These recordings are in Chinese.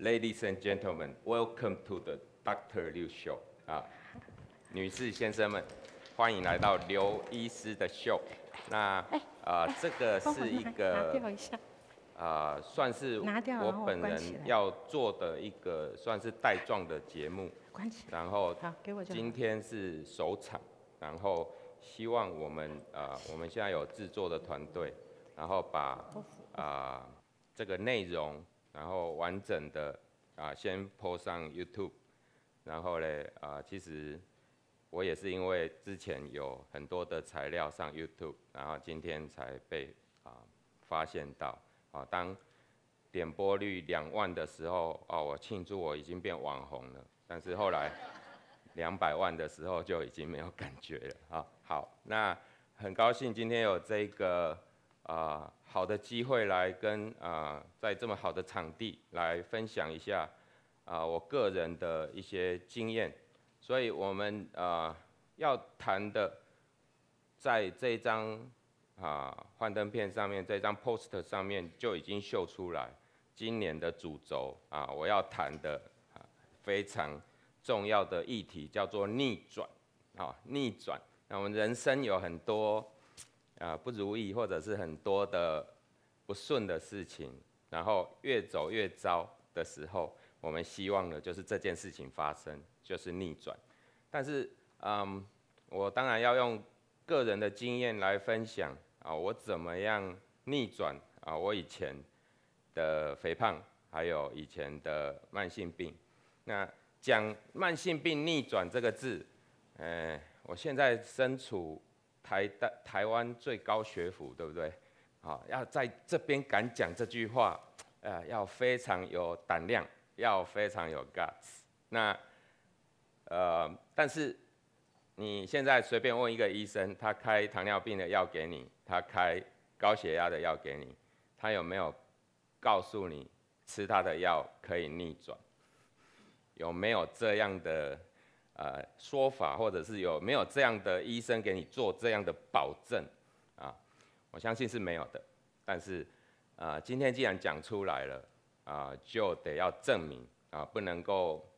Ladies and gentlemen, welcome to the Doctor Liu Show. 啊，女士先生们，欢迎来到刘医师的 show。那，啊，这个是一个，呃，算是我本人要做的一个算是带状的节目。然后，好，给我。今天是首场，然后希望我们，啊，我们现在有制作的团队，然后把，啊，这个内容。然后完整的啊，先播上 YouTube，然后呢，啊，其实我也是因为之前有很多的材料上 YouTube，然后今天才被啊发现到啊，当点播率两万的时候，啊我庆祝我已经变网红了，但是后来两百万的时候就已经没有感觉了啊。好，那很高兴今天有这个啊。好的机会来跟啊，在这么好的场地来分享一下啊，我个人的一些经验。所以，我们啊要谈的，在这张啊幻灯片上面，这张 poster 上面就已经秀出来，今年的主轴啊，我要谈的非常重要的议题叫做逆转啊，逆转。那我们人生有很多。啊，不如意或者是很多的不顺的事情，然后越走越糟的时候，我们希望的就是这件事情发生就是逆转。但是，嗯，我当然要用个人的经验来分享啊，我怎么样逆转啊？我以前的肥胖，还有以前的慢性病，那讲慢性病逆转这个字，嗯，我现在身处。台的台湾最高学府，对不对？啊，要在这边敢讲这句话，呃，要非常有胆量，要非常有 guts。那，呃，但是你现在随便问一个医生，他开糖尿病的药给你，他开高血压的药给你，他有没有告诉你吃他的药可以逆转？有没有这样的？呃，说法或者是有没有这样的医生给你做这样的保证啊？我相信是没有的。但是，呃，今天既然讲出来了，啊，就得要证明啊，不能够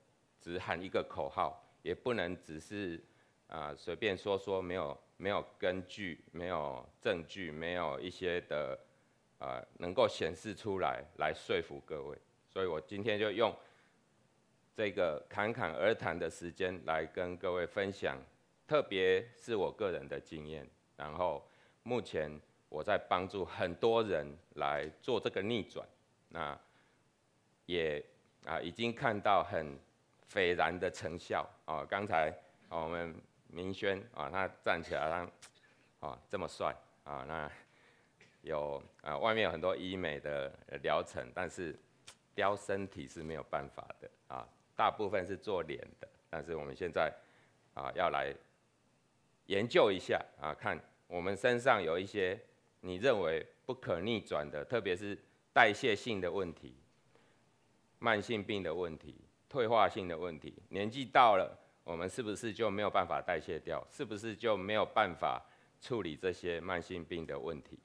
只喊一个口号，也不能只是啊随便说说，没有没有根据、没有证据、没有一些的呃能够显示出来来说服各位。所以我今天就用。这个侃侃而谈的时间来跟各位分享，特别是我个人的经验。然后目前我在帮助很多人来做这个逆转，那也啊已经看到很斐然的成效啊。刚才我们明轩啊，他站起来，啊这么帅啊，那有啊外面有很多医美的疗程，但是雕身体是没有办法的啊。大部分是做脸的，但是我们现在啊，要来研究一下啊，看我们身上有一些你认为不可逆转的，特别是代谢性的问题、慢性病的问题、退化性的问题。年纪到了，我们是不是就没有办法代谢掉？是不是就没有办法处理这些慢性病的问题？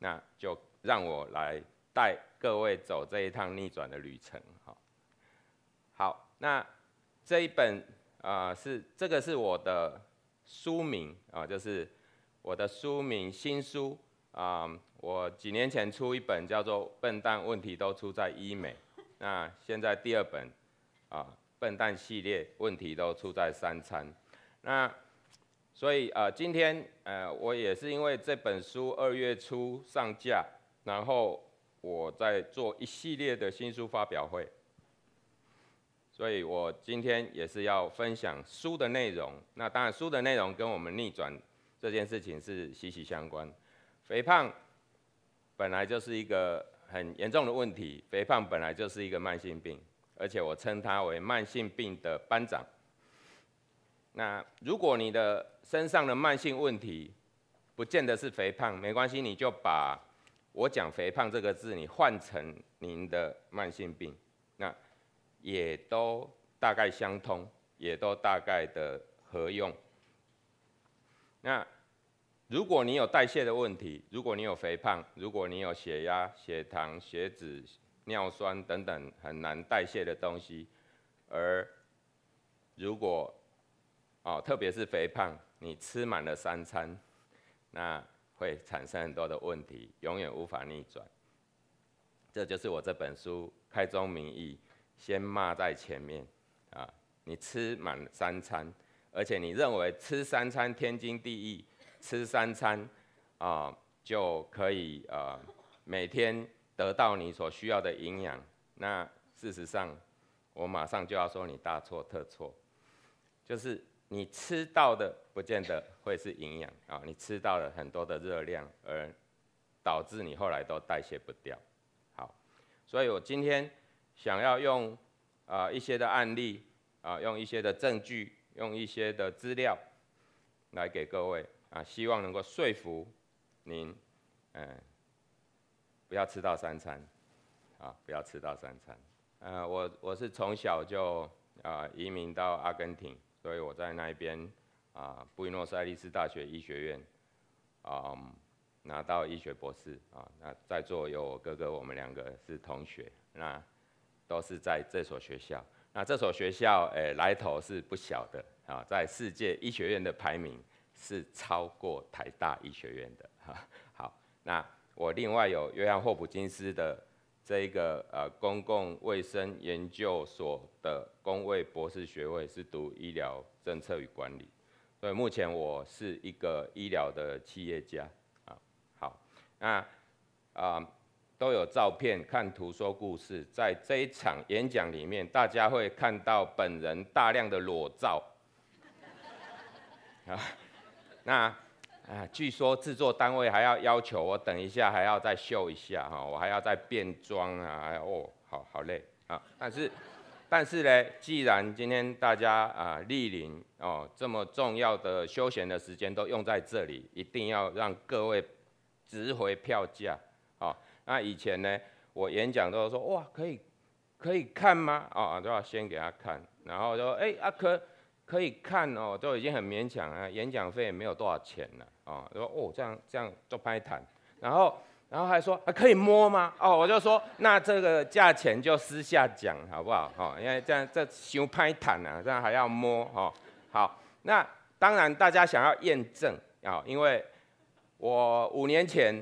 那就让我来带各位走这一趟逆转的旅程。那这一本啊是这个是我的书名啊，就是我的书名新书啊，我几年前出一本叫做《笨蛋问题都出在医美》，那现在第二本啊，笨蛋系列问题都出在三餐。那所以啊，今天呃，我也是因为这本书二月初上架，然后我在做一系列的新书发表会。所以我今天也是要分享书的内容。那当然，书的内容跟我们逆转这件事情是息息相关。肥胖本来就是一个很严重的问题，肥胖本来就是一个慢性病，而且我称它为慢性病的班长。那如果你的身上的慢性问题不见得是肥胖，没关系，你就把我讲肥胖这个字，你换成您的慢性病。那。也都大概相通，也都大概的合用。那如果你有代谢的问题，如果你有肥胖，如果你有血压、血糖、血脂、尿酸等等很难代谢的东西，而如果哦，特别是肥胖，你吃满了三餐，那会产生很多的问题，永远无法逆转。这就是我这本书开宗明义。先骂在前面，啊，你吃满三餐，而且你认为吃三餐天经地义，吃三餐，啊，就可以啊，每天得到你所需要的营养。那事实上，我马上就要说你大错特错，就是你吃到的不见得会是营养啊，你吃到了很多的热量，而导致你后来都代谢不掉。好，所以我今天。想要用啊一些的案例啊，用一些的证据，用一些的资料来给各位啊，希望能够说服您，嗯，不要吃到三餐，啊，不要吃到三餐。呃，我我是从小就啊移民到阿根廷，所以我在那边啊布宜诺斯艾利斯大学医学院啊拿到医学博士啊。那在座有我哥哥，我们两个是同学。那都是在这所学校。那这所学校，诶，来头是不小的啊，在世界医学院的排名是超过台大医学院的。好，那我另外有约翰霍普金斯的这一个呃公共卫生研究所的工卫博士学位，是读医疗政策与管理。所以目前我是一个医疗的企业家啊。好，那啊。都有照片，看图说故事。在这一场演讲里面，大家会看到本人大量的裸照 啊。那啊，据说制作单位还要要求我等一下还要再秀一下哈，我还要再变装啊。哦，好好累啊。但是，但是呢，既然今天大家啊莅临哦，这么重要的休闲的时间都用在这里，一定要让各位值回票价那以前呢，我演讲都说哇，可以，可以看吗？啊，都要先给他看，然后说，哎啊，可可以看哦，都已经很勉强啊，演讲费也没有多少钱了啊。说哦，这样这样做拍谈，然后然后还说啊可以摸吗？哦，我就说那这个价钱就私下讲好不好？哦，因为这样这修拍毯啊，这样还要摸哈。好，那当然大家想要验证啊，因为我五年前，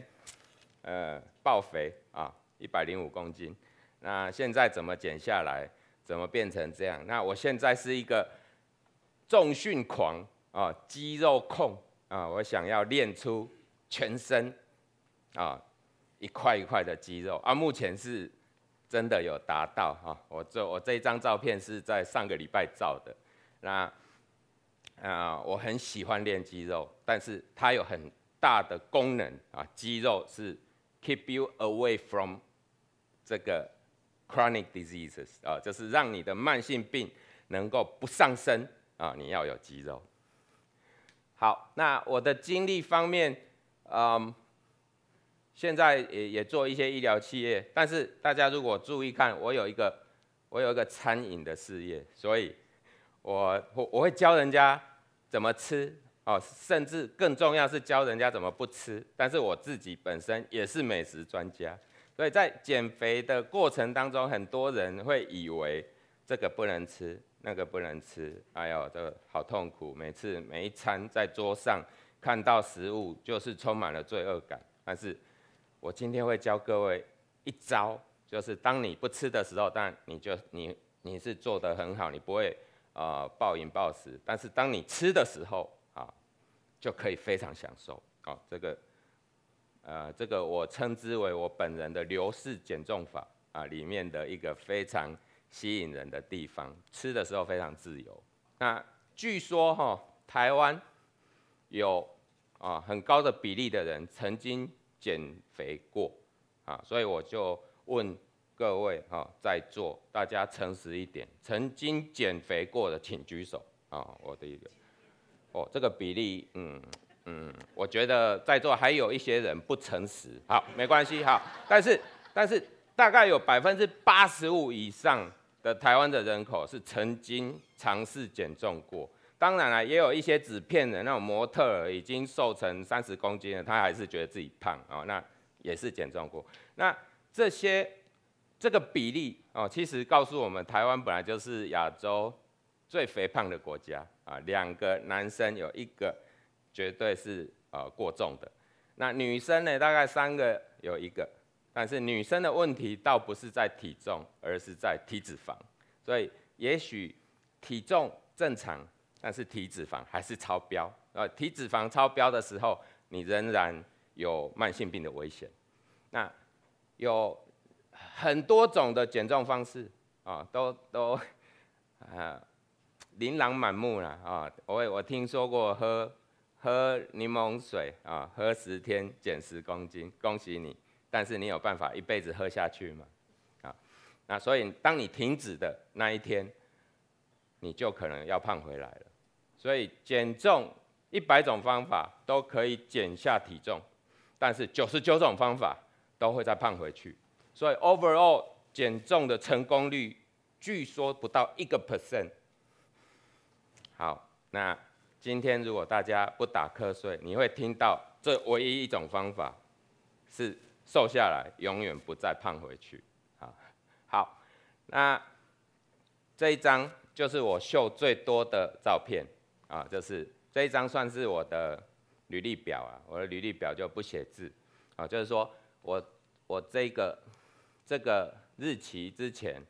呃。爆肥啊，一百零五公斤，那现在怎么减下来？怎么变成这样？那我现在是一个重训狂啊，肌肉控啊，我想要练出全身啊一块一块的肌肉啊。目前是真的有达到啊，我这我这一张照片是在上个礼拜照的。那啊，我很喜欢练肌肉，但是它有很大的功能啊，肌肉是。Keep you away from 这个 chronic diseases 啊，就是让你的慢性病能够不上升啊。你要有肌肉。好，那我的经历方面，嗯，现在也也做一些医疗器械，但是大家如果注意看，我有一个我有一个餐饮的事业，所以我我我会教人家怎么吃。哦，甚至更重要是教人家怎么不吃。但是我自己本身也是美食专家，所以在减肥的过程当中，很多人会以为这个不能吃，那个不能吃，哎呦，这个好痛苦。每次每一餐在桌上看到食物，就是充满了罪恶感。但是我今天会教各位一招，就是当你不吃的时候，但你就你你是做得很好，你不会呃暴饮暴食。但是当你吃的时候，就可以非常享受，好，这个，呃，这个我称之为我本人的刘氏减重法啊，里面的一个非常吸引人的地方，吃的时候非常自由。那据说哈，台湾有啊很高的比例的人曾经减肥过啊，所以我就问各位哈在座大家诚实一点，曾经减肥过的请举手啊，我的一个。哦，这个比例，嗯嗯，我觉得在座还有一些人不诚实，好，没关系哈。但是但是，大概有百分之八十五以上的台湾的人口是曾经尝试减重过。当然了，也有一些纸片人，那种模特儿已经瘦成三十公斤了，他还是觉得自己胖啊，那也是减重过。那这些这个比例哦，其实告诉我们，台湾本来就是亚洲。最肥胖的国家啊，两个男生有一个绝对是呃过重的，那女生呢，大概三个有一个，但是女生的问题倒不是在体重，而是在体脂肪。所以也许体重正常，但是体脂肪还是超标。呃，体脂肪超标的时候，你仍然有慢性病的危险。那有很多种的减重方式啊，都都 啊。琳琅满目了啊！我我听说过喝喝柠檬水啊，喝十天减十公斤，恭喜你！但是你有办法一辈子喝下去吗？啊，那所以当你停止的那一天，你就可能要胖回来了。所以减重一百种方法都可以减下体重，但是九十九种方法都会再胖回去。所以 overall 减重的成功率据说不到一个 percent。好，那今天如果大家不打瞌睡，你会听到这唯一一种方法，是瘦下来，永远不再胖回去。好，那这一张就是我秀最多的照片，啊，就是这一张算是我的履历表啊。我的履历表就不写字，啊，就是说我我这个这个日期之前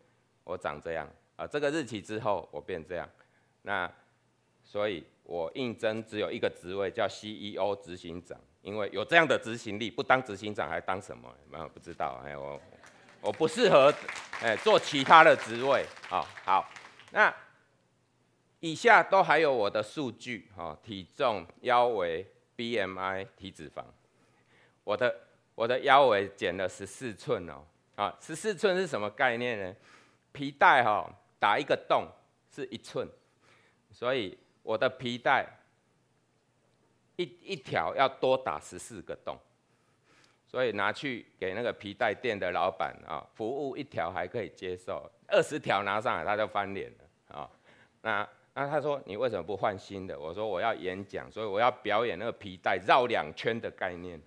我长这样，啊，这个日期之后我变这样，那。所以我应征只有一个职位，叫 CEO 执行长，因为有这样的执行力，不当执行长还当什么？没有不知道，哎我我不适合，哎做其他的职位啊。好，那以下都还有我的数据哦，体重、腰围、BMI 体脂肪，我的我的腰围减了十四寸哦，啊十四寸是什么概念呢？皮带哈打一个洞是一寸，所以。我的皮带一一条要多打十四个洞，所以拿去给那个皮带店的老板啊，服务一条还可以接受，二十条拿上来他就翻脸了啊。那那他说你为什么不换新的？我说我要演讲，所以我要表演那个皮带绕两圈的概念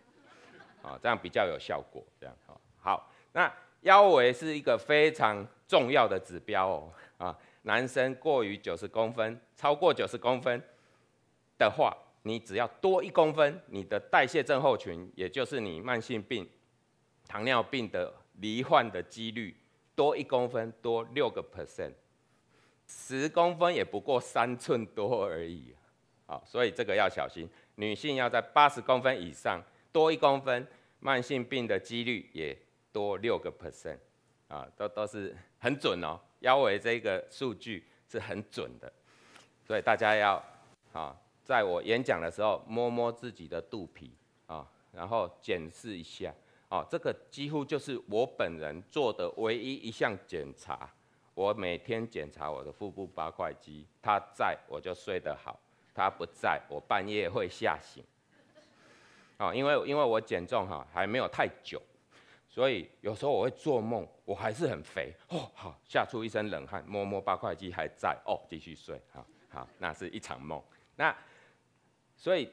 啊，这样比较有效果。这样好，好，那腰围是一个非常重要的指标哦啊。男生过于九十公分，超过九十公分的话，你只要多一公分，你的代谢症候群，也就是你慢性病、糖尿病的罹患的几率，多一公分多六个 percent，十公分也不过三寸多而已，好，所以这个要小心。女性要在八十公分以上，多一公分，慢性病的几率也多六个 percent，啊，都都是很准哦。腰围这个数据是很准的，所以大家要啊，在我演讲的时候摸摸自己的肚皮啊，然后检视一下啊，这个几乎就是我本人做的唯一一项检查。我每天检查我的腹部八块肌，它在我就睡得好，它不在，我半夜会吓醒。哦，因为因为我减重哈还没有太久。所以有时候我会做梦，我还是很肥哦，好吓出一身冷汗，摸摸八块肌还在哦，继续睡，好好，那是一场梦。那所以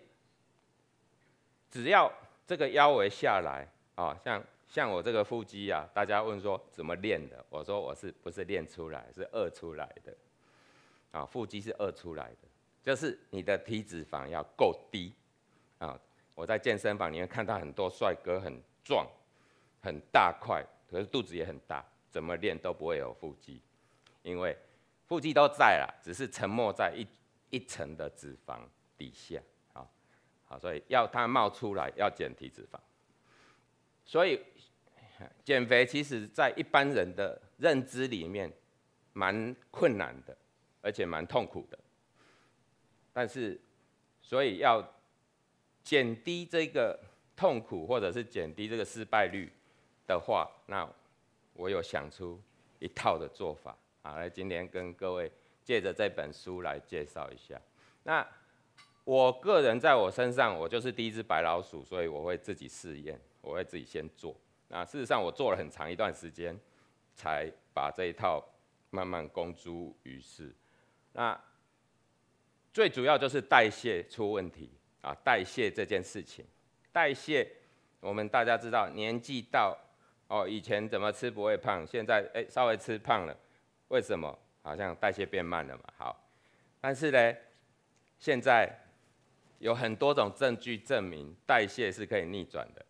只要这个腰围下来啊，像像我这个腹肌啊，大家问说怎么练的，我说我是不是练出来是饿出来的啊？腹肌是饿出来的，就是你的体脂肪要够低啊。我在健身房里面看到很多帅哥很壮。很大块，可是肚子也很大，怎么练都不会有腹肌，因为腹肌都在了，只是沉没在一一层的脂肪底下，啊，好，所以要它冒出来，要减体脂肪，所以减肥其实在一般人的认知里面蛮困难的，而且蛮痛苦的，但是，所以要减低这个痛苦，或者是减低这个失败率。的话，那我有想出一套的做法，啊，来今天跟各位借着这本书来介绍一下。那我个人在我身上，我就是第一只白老鼠，所以我会自己试验，我会自己先做。那事实上我做了很长一段时间，才把这一套慢慢公诸于世。那最主要就是代谢出问题啊，代谢这件事情，代谢我们大家知道，年纪到。哦，以前怎么吃不会胖，现在哎稍微吃胖了，为什么？好像代谢变慢了嘛。好，但是呢，现在有很多种证据证明代谢是可以逆转的，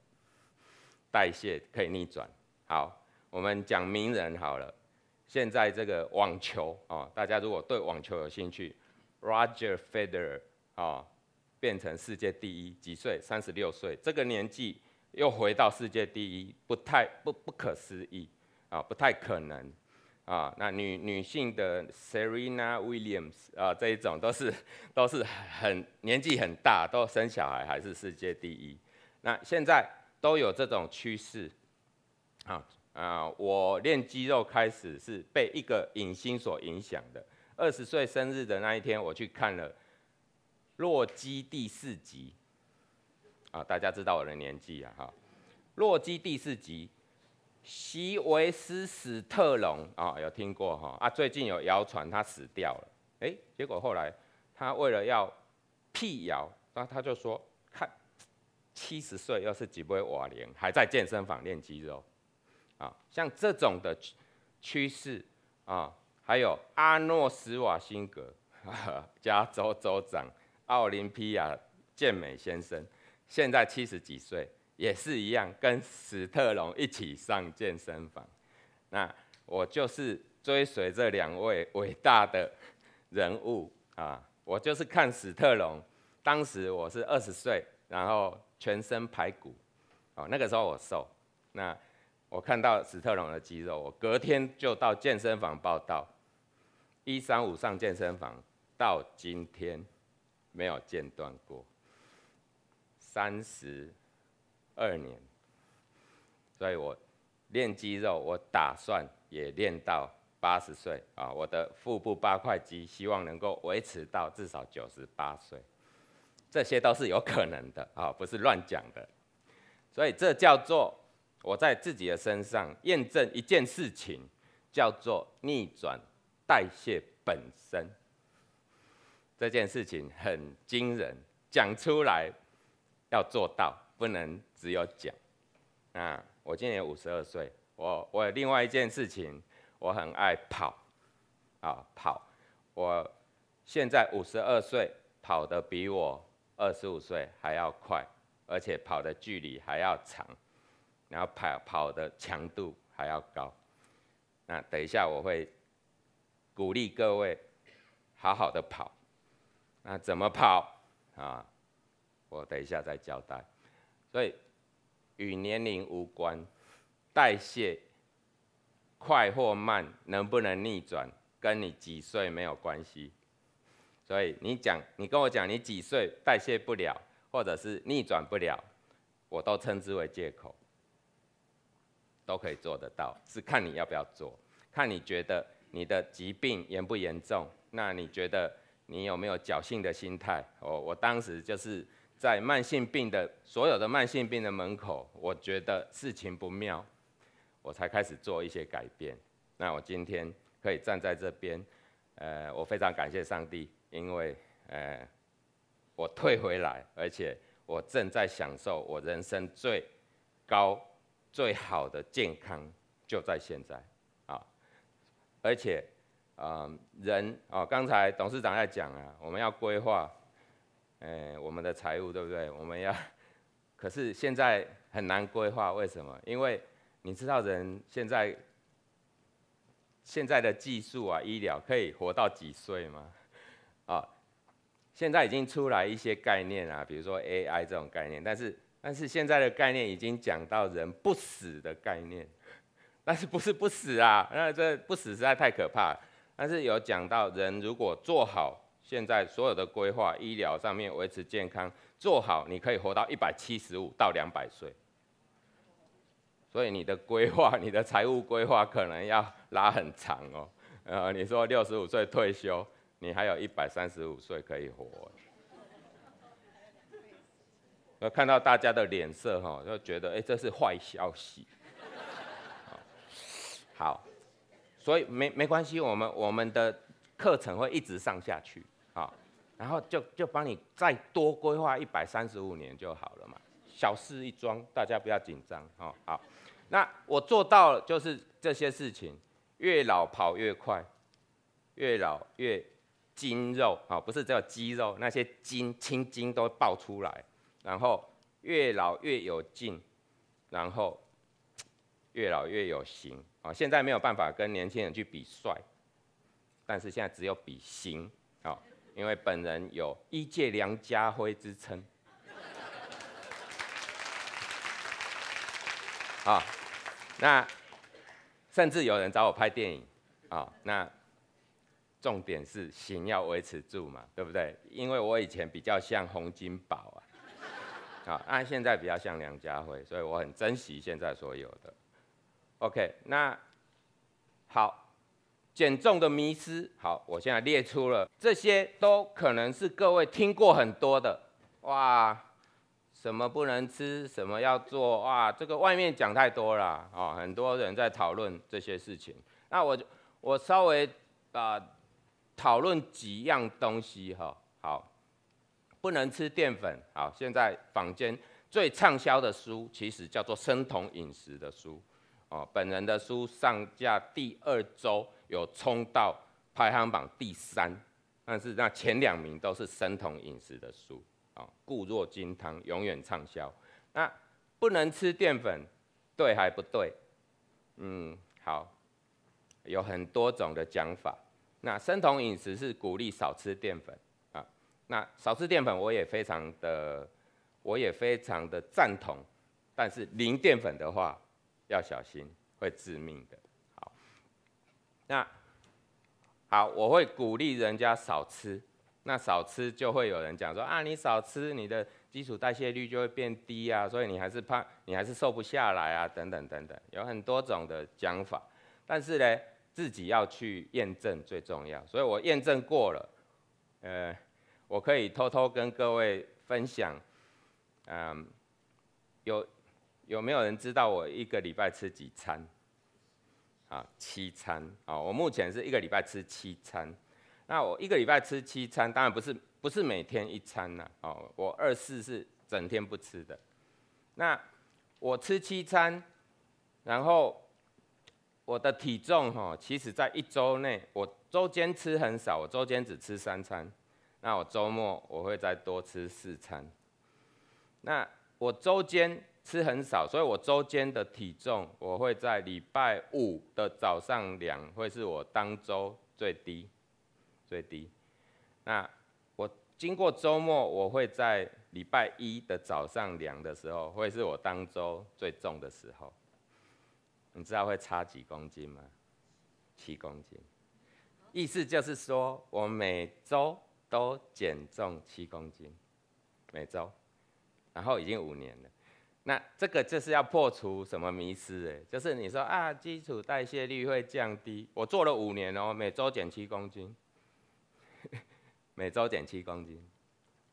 代谢可以逆转。好，我们讲名人好了。现在这个网球哦，大家如果对网球有兴趣，Roger Federer 哦，变成世界第一，几岁？三十六岁，这个年纪。又回到世界第一，不太不不可思议，啊，不太可能，啊，那女女性的 Serena Williams 啊这一种都是都是很年纪很大都生小孩还是世界第一，那现在都有这种趋势，啊啊，我练肌肉开始是被一个影星所影响的，二十岁生日的那一天我去看了《洛基》第四集。啊，大家知道我的年纪啊，哈，洛基第四集，席维斯史特龙啊，有听过哈啊？最近有谣传他死掉了，哎，结果后来他为了要辟谣，那他就说看，七十岁又是几位瓦林，还在健身房练肌肉，啊，像这种的趋势啊，还有阿诺斯瓦辛格，加州州长，奥林匹亚健美先生。现在七十几岁，也是一样，跟史特龙一起上健身房。那我就是追随这两位伟大的人物啊，我就是看史特龙。当时我是二十岁，然后全身排骨，哦，那个时候我瘦。那我看到史特龙的肌肉，我隔天就到健身房报道，一三五上健身房，到今天没有间断过。三十二年，所以我练肌肉，我打算也练到八十岁啊！我的腹部八块肌，希望能够维持到至少九十八岁，这些都是有可能的啊，不是乱讲的。所以这叫做我在自己的身上验证一件事情，叫做逆转代谢本身。这件事情很惊人，讲出来。要做到，不能只有讲。啊，我今年五十二岁，我我有另外一件事情，我很爱跑，啊跑，我现在五十二岁，跑得比我二十五岁还要快，而且跑的距离还要长，然后跑跑的强度还要高。那等一下我会鼓励各位好好的跑。那怎么跑啊？我等一下再交代，所以与年龄无关，代谢快或慢，能不能逆转，跟你几岁没有关系。所以你讲，你跟我讲你几岁代谢不了，或者是逆转不了，我都称之为借口，都可以做得到，是看你要不要做，看你觉得你的疾病严不严重，那你觉得你有没有侥幸的心态？哦，我当时就是。在慢性病的所有的慢性病的门口，我觉得事情不妙，我才开始做一些改变。那我今天可以站在这边，呃，我非常感谢上帝，因为呃，我退回来，而且我正在享受我人生最高、最好的健康，就在现在啊！而且啊，人哦，刚才董事长在讲啊，我们要规划。哎，我们的财务对不对？我们要，可是现在很难规划，为什么？因为你知道人现在现在的技术啊，医疗可以活到几岁吗？啊，现在已经出来一些概念啊，比如说 AI 这种概念，但是但是现在的概念已经讲到人不死的概念，但是不是不死啊？那这不死实在太可怕，但是有讲到人如果做好。现在所有的规划，医疗上面维持健康做好，你可以活到一百七十五到两百岁。所以你的规划，你的财务规划可能要拉很长哦。呃，你说六十五岁退休，你还有一百三十五岁可以活。我看到大家的脸色哈，就觉得哎，这是坏消息。好，所以没没关系，我们我们的课程会一直上下去。然后就就帮你再多规划一百三十五年就好了嘛，小事一桩，大家不要紧张哦。好，那我做到就是这些事情，越老跑越快，越老越筋肉啊，不是只有肌肉，那些筋青筋都爆出来，然后越老越有劲，然后越老越有型啊。现在没有办法跟年轻人去比帅，但是现在只有比型。因为本人有一届梁家辉之称，啊，那甚至有人找我拍电影，啊，那重点是型要维持住嘛，对不对？因为我以前比较像洪金宝啊，好，那现在比较像梁家辉，所以我很珍惜现在所有的。OK，那好。减重的迷失，好，我现在列出了这些都可能是各位听过很多的，哇，什么不能吃什么要做哇，这个外面讲太多了啊，很多人在讨论这些事情。那我就我稍微啊讨论几样东西哈，好，不能吃淀粉。好，现在坊间最畅销的书其实叫做生酮饮食的书，哦，本人的书上架第二周。有冲到排行榜第三，但是那前两名都是生酮饮食的书啊，固若金汤，永远畅销。那不能吃淀粉，对还不对？嗯，好，有很多种的讲法。那生酮饮食是鼓励少吃淀粉啊。那少吃淀粉，我也非常的，我也非常的赞同。但是零淀粉的话，要小心，会致命的。那好，我会鼓励人家少吃。那少吃就会有人讲说啊，你少吃，你的基础代谢率就会变低啊，所以你还是胖，你还是瘦不下来啊，等等等等，有很多种的讲法。但是呢，自己要去验证最重要。所以我验证过了，呃，我可以偷偷跟各位分享，嗯，有有没有人知道我一个礼拜吃几餐？啊，七餐啊，我目前是一个礼拜吃七餐。那我一个礼拜吃七餐，当然不是不是每天一餐呐。哦，我二四是整天不吃的。那我吃七餐，然后我的体重哈，其实在一周内，我周间吃很少，我周间只吃三餐。那我周末我会再多吃四餐。那我周间。吃很少，所以我周间的体重我会在礼拜五的早上量，会是我当周最低，最低。那我经过周末，我会在礼拜一的早上量的时候，会是我当周最重的时候。你知道会差几公斤吗？七公斤。意思就是说，我每周都减重七公斤，每周，然后已经五年了。那这个就是要破除什么迷思？哎，就是你说啊，基础代谢率会降低。我做了五年哦，每周减七公斤，每周减七公斤，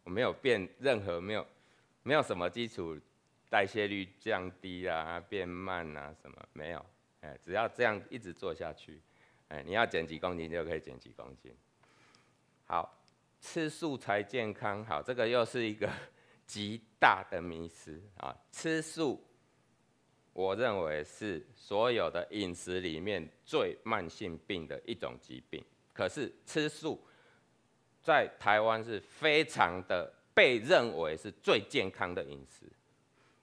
我没有变任何没有，没有什么基础代谢率降低啊、变慢啊什么没有。哎，只要这样一直做下去，哎，你要减几公斤就可以减几公斤。好吃素才健康。好，这个又是一个。极大的迷思啊！吃素，我认为是所有的饮食里面最慢性病的一种疾病。可是吃素，在台湾是非常的被认为是最健康的饮食。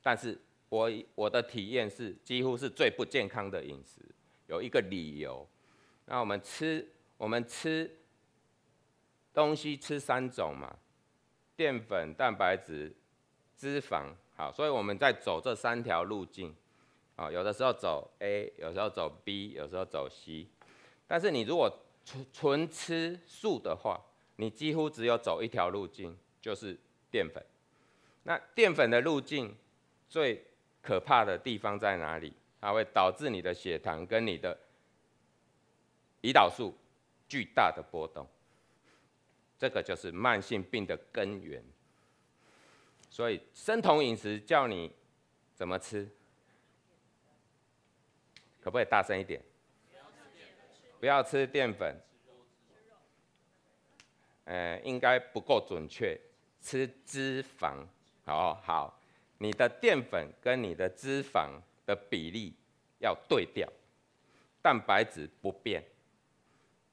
但是我我的体验是，几乎是最不健康的饮食。有一个理由，那我们吃我们吃东西吃三种嘛。淀粉、蛋白质、脂肪，好，所以我们在走这三条路径，啊，有的时候走 A，有时候走 B，有时候走 C。但是你如果纯纯吃素的话，你几乎只有走一条路径，就是淀粉。那淀粉的路径最可怕的地方在哪里？它会导致你的血糖跟你的胰岛素巨大的波动。这个就是慢性病的根源。所以生酮饮食叫你怎么吃？可不可以大声一点？不要吃淀粉。呃，嗯，应该不够准确。吃脂肪，好好，你的淀粉跟你的脂肪的比例要对调，蛋白质不变，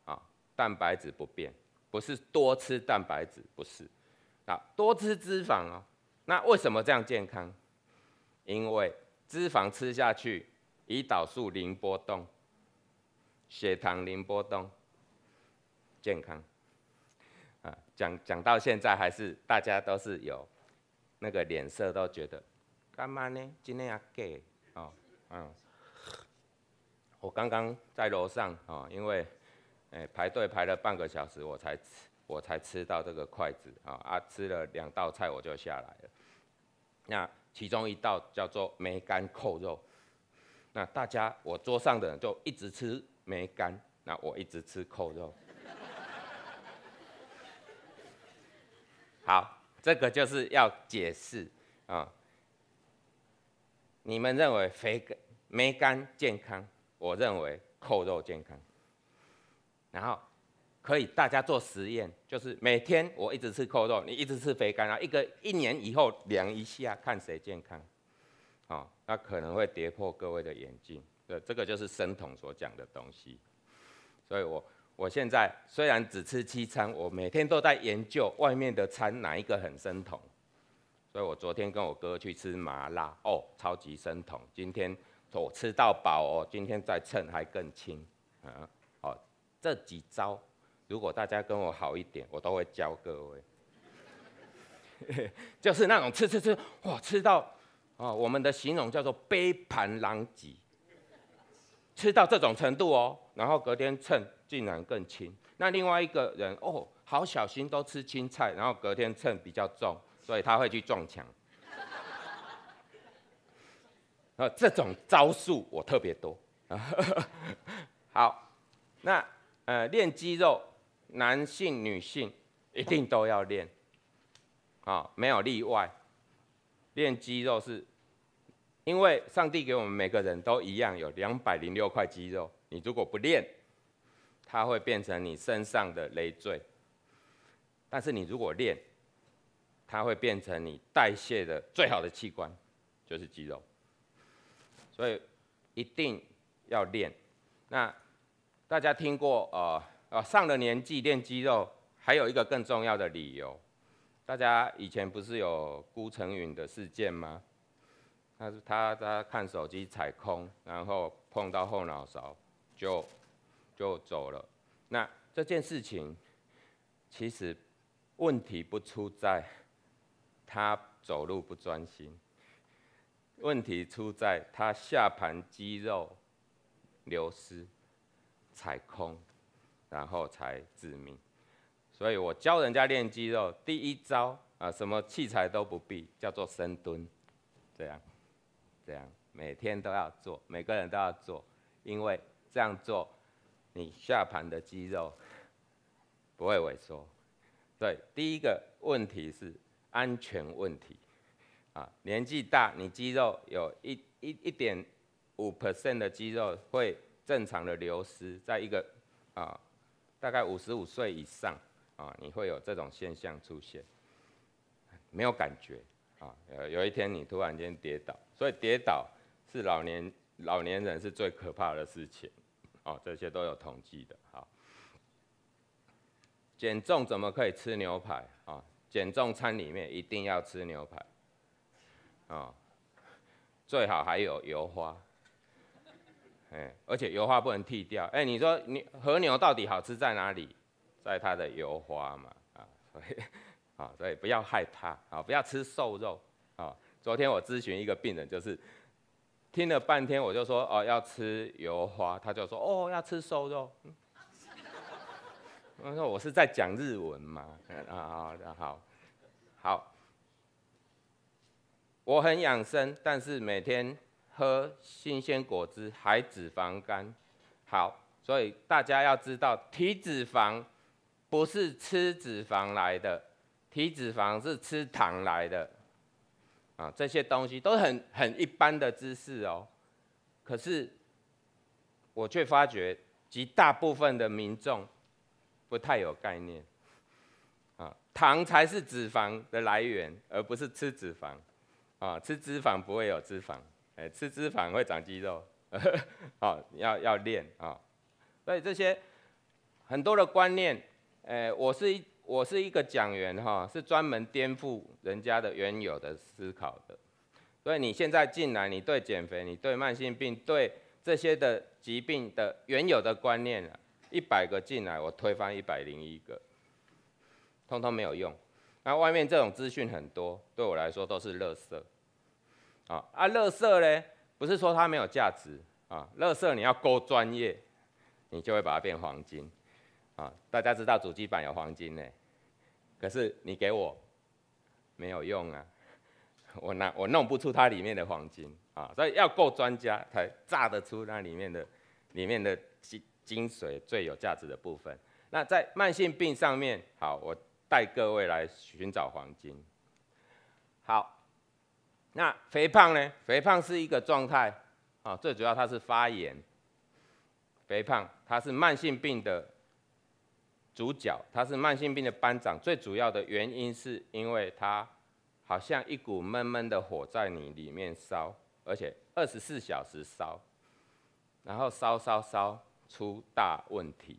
啊，蛋白质不变。不是多吃蛋白质，不是，啊，多吃脂肪哦。那为什么这样健康？因为脂肪吃下去，胰岛素零波动，血糖零波动，健康。啊，讲讲到现在还是大家都是有那个脸色，都觉得干嘛呢？今天也给哦。嗯，我刚刚在楼上啊，因为。哎，排队排了半个小时，我才吃，我才吃到这个筷子啊！啊，吃了两道菜我就下来了。那其中一道叫做梅干扣肉。那大家，我桌上的就一直吃梅干，那我一直吃扣肉。好，这个就是要解释啊。你们认为肥梅干健康？我认为扣肉健康。然后可以大家做实验，就是每天我一直吃扣肉，你一直吃肥干，然后一个一年以后量一下，看谁健康。好，那可能会跌破各位的眼镜。对，这个就是生酮所讲的东西。所以我我现在虽然只吃七餐，我每天都在研究外面的餐哪一个很生酮。所以我昨天跟我哥去吃麻辣，哦，超级生酮。今天我吃到饱哦，今天再称还更轻。啊。这几招，如果大家跟我好一点，我都会教各位。就是那种吃吃吃，哇，吃到啊，我们的形容叫做杯盘狼藉，吃到这种程度哦。然后隔天秤竟然更轻。那另外一个人哦，好小心都吃青菜，然后隔天秤比较重，所以他会去撞墙。这种招数我特别多。好，那。呃，练肌肉，男性、女性一定都要练，啊，没有例外。练肌肉是，因为上帝给我们每个人都一样，有两百零六块肌肉。你如果不练，它会变成你身上的累赘。但是你如果练，它会变成你代谢的最好的器官，就是肌肉。所以一定要练。那。大家听过，呃呃，上了年纪练肌肉，还有一个更重要的理由。大家以前不是有孤成云的事件吗？他是他他看手机踩空，然后碰到后脑勺，就就走了。那这件事情，其实问题不出在他走路不专心，问题出在他下盘肌肉流失。踩空，然后才致命。所以我教人家练肌肉，第一招啊，什么器材都不必，叫做深蹲，这样，这样，每天都要做，每个人都要做，因为这样做，你下盘的肌肉不会萎缩。对，第一个问题是安全问题，啊，年纪大，你肌肉有一一一点五 percent 的肌肉会。正常的流失，在一个啊，大概五十五岁以上啊，你会有这种现象出现，没有感觉啊，呃，有一天你突然间跌倒，所以跌倒是老年老年人是最可怕的事情，哦，这些都有统计的，好，减重怎么可以吃牛排啊？减重餐里面一定要吃牛排，啊，最好还有油花。而且油花不能剃掉。哎，你说你和牛到底好吃在哪里？在它的油花嘛，啊，所以，啊，所以不要害怕，啊，不要吃瘦肉。啊，昨天我咨询一个病人，就是听了半天，我就说哦要吃油花，他就说哦要吃瘦肉。我说我是在讲日文嘛，啊啊，好，好，我很养生，但是每天。喝新鲜果汁还脂肪肝，好，所以大家要知道，体脂肪不是吃脂肪来的，体脂肪是吃糖来的，啊，这些东西都很很一般的知识哦，可是我却发觉，极大部分的民众不太有概念，啊，糖才是脂肪的来源，而不是吃脂肪，啊，吃脂肪不会有脂肪。哎，吃脂肪会长肌肉，好，要要练啊！所以这些很多的观念，哎，我是一我是一个讲员哈，是专门颠覆人家的原有的思考的。所以你现在进来，你对减肥、你对慢性病、对这些的疾病的原有的观念啊，一百个进来，我推翻一百零一个，通通没有用。那外面这种资讯很多，对我来说都是垃圾。啊啊！乐色呢，不是说它没有价值啊！乐色你要够专业，你就会把它变黄金啊！大家知道主机板有黄金呢，可是你给我没有用啊！我拿我弄不出它里面的黄金啊！所以要够专家才炸得出那里面的里面的精精髓最有价值的部分。那在慢性病上面，好，我带各位来寻找黄金。好。那肥胖呢？肥胖是一个状态，啊，最主要它是发炎。肥胖它是慢性病的主角，它是慢性病的班长。最主要的原因是因为它好像一股闷闷的火在你里面烧，而且二十四小时烧，然后烧烧烧出大问题。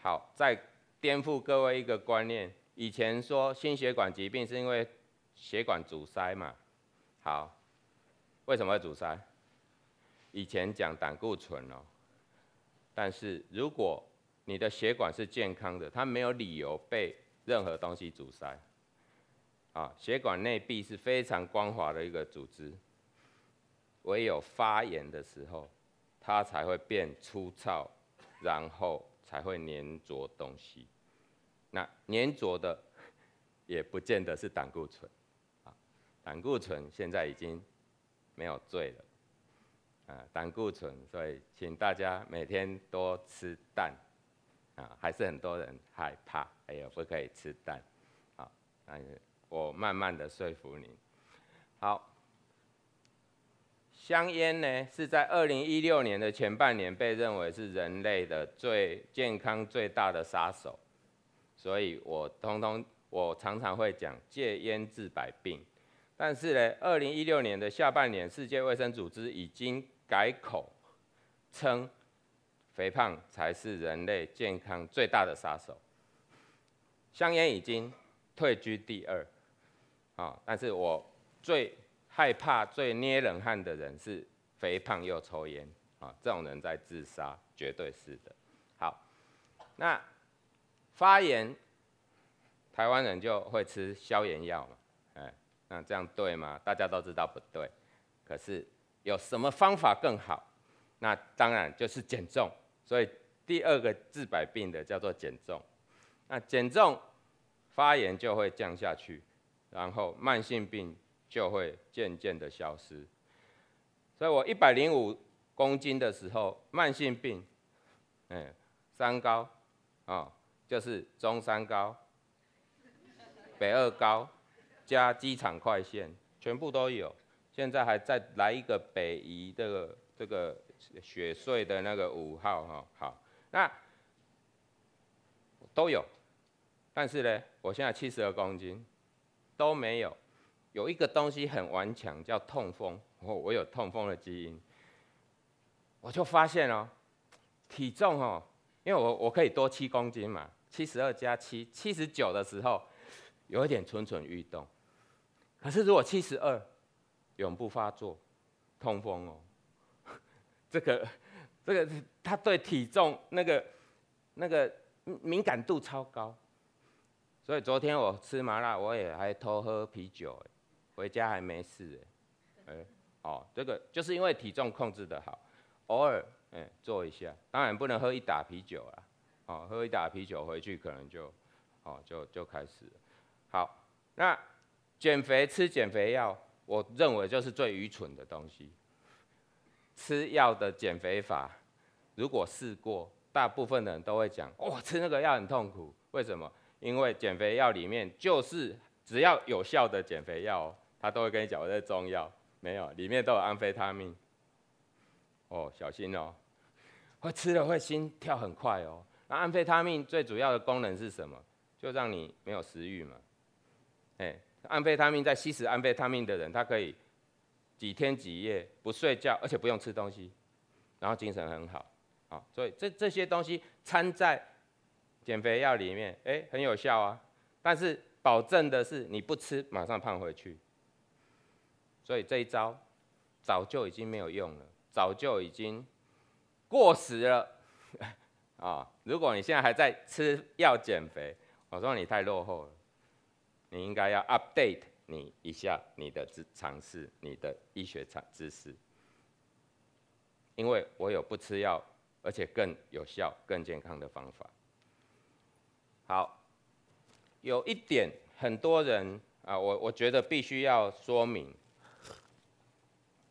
好，再颠覆各位一个观念，以前说心血管疾病是因为。血管阻塞嘛，好，为什么会阻塞？以前讲胆固醇哦，但是如果你的血管是健康的，它没有理由被任何东西阻塞。啊，血管内壁是非常光滑的一个组织，唯有发炎的时候，它才会变粗糙，然后才会黏着东西。那黏着的也不见得是胆固醇。胆固醇现在已经没有罪了啊，胆固醇，所以请大家每天多吃蛋啊，还是很多人害怕，哎，不可以吃蛋啊。我慢慢的说服你。好，香烟呢是在二零一六年的前半年被认为是人类的最健康最大的杀手，所以我通常我常常会讲戒烟治百病。但是呢，二零一六年的下半年，世界卫生组织已经改口，称肥胖才是人类健康最大的杀手。香烟已经退居第二，啊！但是我最害怕、最捏冷汗的人是肥胖又抽烟啊！这种人在自杀，绝对是的。好，那发炎，台湾人就会吃消炎药嘛。那这样对吗？大家都知道不对，可是有什么方法更好？那当然就是减重。所以第二个治百病的叫做减重。那减重，发炎就会降下去，然后慢性病就会渐渐的消失。所以我一百零五公斤的时候，慢性病，嗯，三高，哦，就是中山高、北二高。加机场快线，全部都有。现在还再来一个北宜的这个雪穗的那个五号哈，好，那都有。但是呢，我现在七十二公斤都没有，有一个东西很顽强，叫痛风。我有痛风的基因，我就发现哦，体重哦，因为我我可以多七公斤嘛，七十二加七，七十九的时候有一点蠢蠢欲动。可是如果七十二，永不发作，痛风哦，这个，这个他对体重那个，那个敏感度超高，所以昨天我吃麻辣，我也还偷喝啤酒，回家还没事，哎，哦，这个就是因为体重控制的好，偶尔哎做一下，当然不能喝一打啤酒啊，哦，喝一打啤酒回去可能就，哦，就就开始，好，那。减肥吃减肥药，我认为就是最愚蠢的东西。吃药的减肥法，如果试过，大部分的人都会讲：，哇，吃那个药很痛苦。为什么？因为减肥药里面就是只要有效的减肥药，他都会跟你讲，我是中药，没有，里面都有安非他命。哦，小心哦，会吃了会心跳很快哦。那安非他命最主要的功能是什么？就让你没有食欲嘛。哎。安非他命在吸食安非他命的人，他可以几天几夜不睡觉，而且不用吃东西，然后精神很好，啊，所以这这些东西掺在减肥药里面，哎，很有效啊。但是保证的是，你不吃马上胖回去。所以这一招早就已经没有用了，早就已经过时了，啊，如果你现在还在吃药减肥，我说你太落后了。你应该要 update 你一下你的知尝试，你的医学常知识，因为我有不吃药而且更有效、更健康的方法。好，有一点很多人啊，我我觉得必须要说明，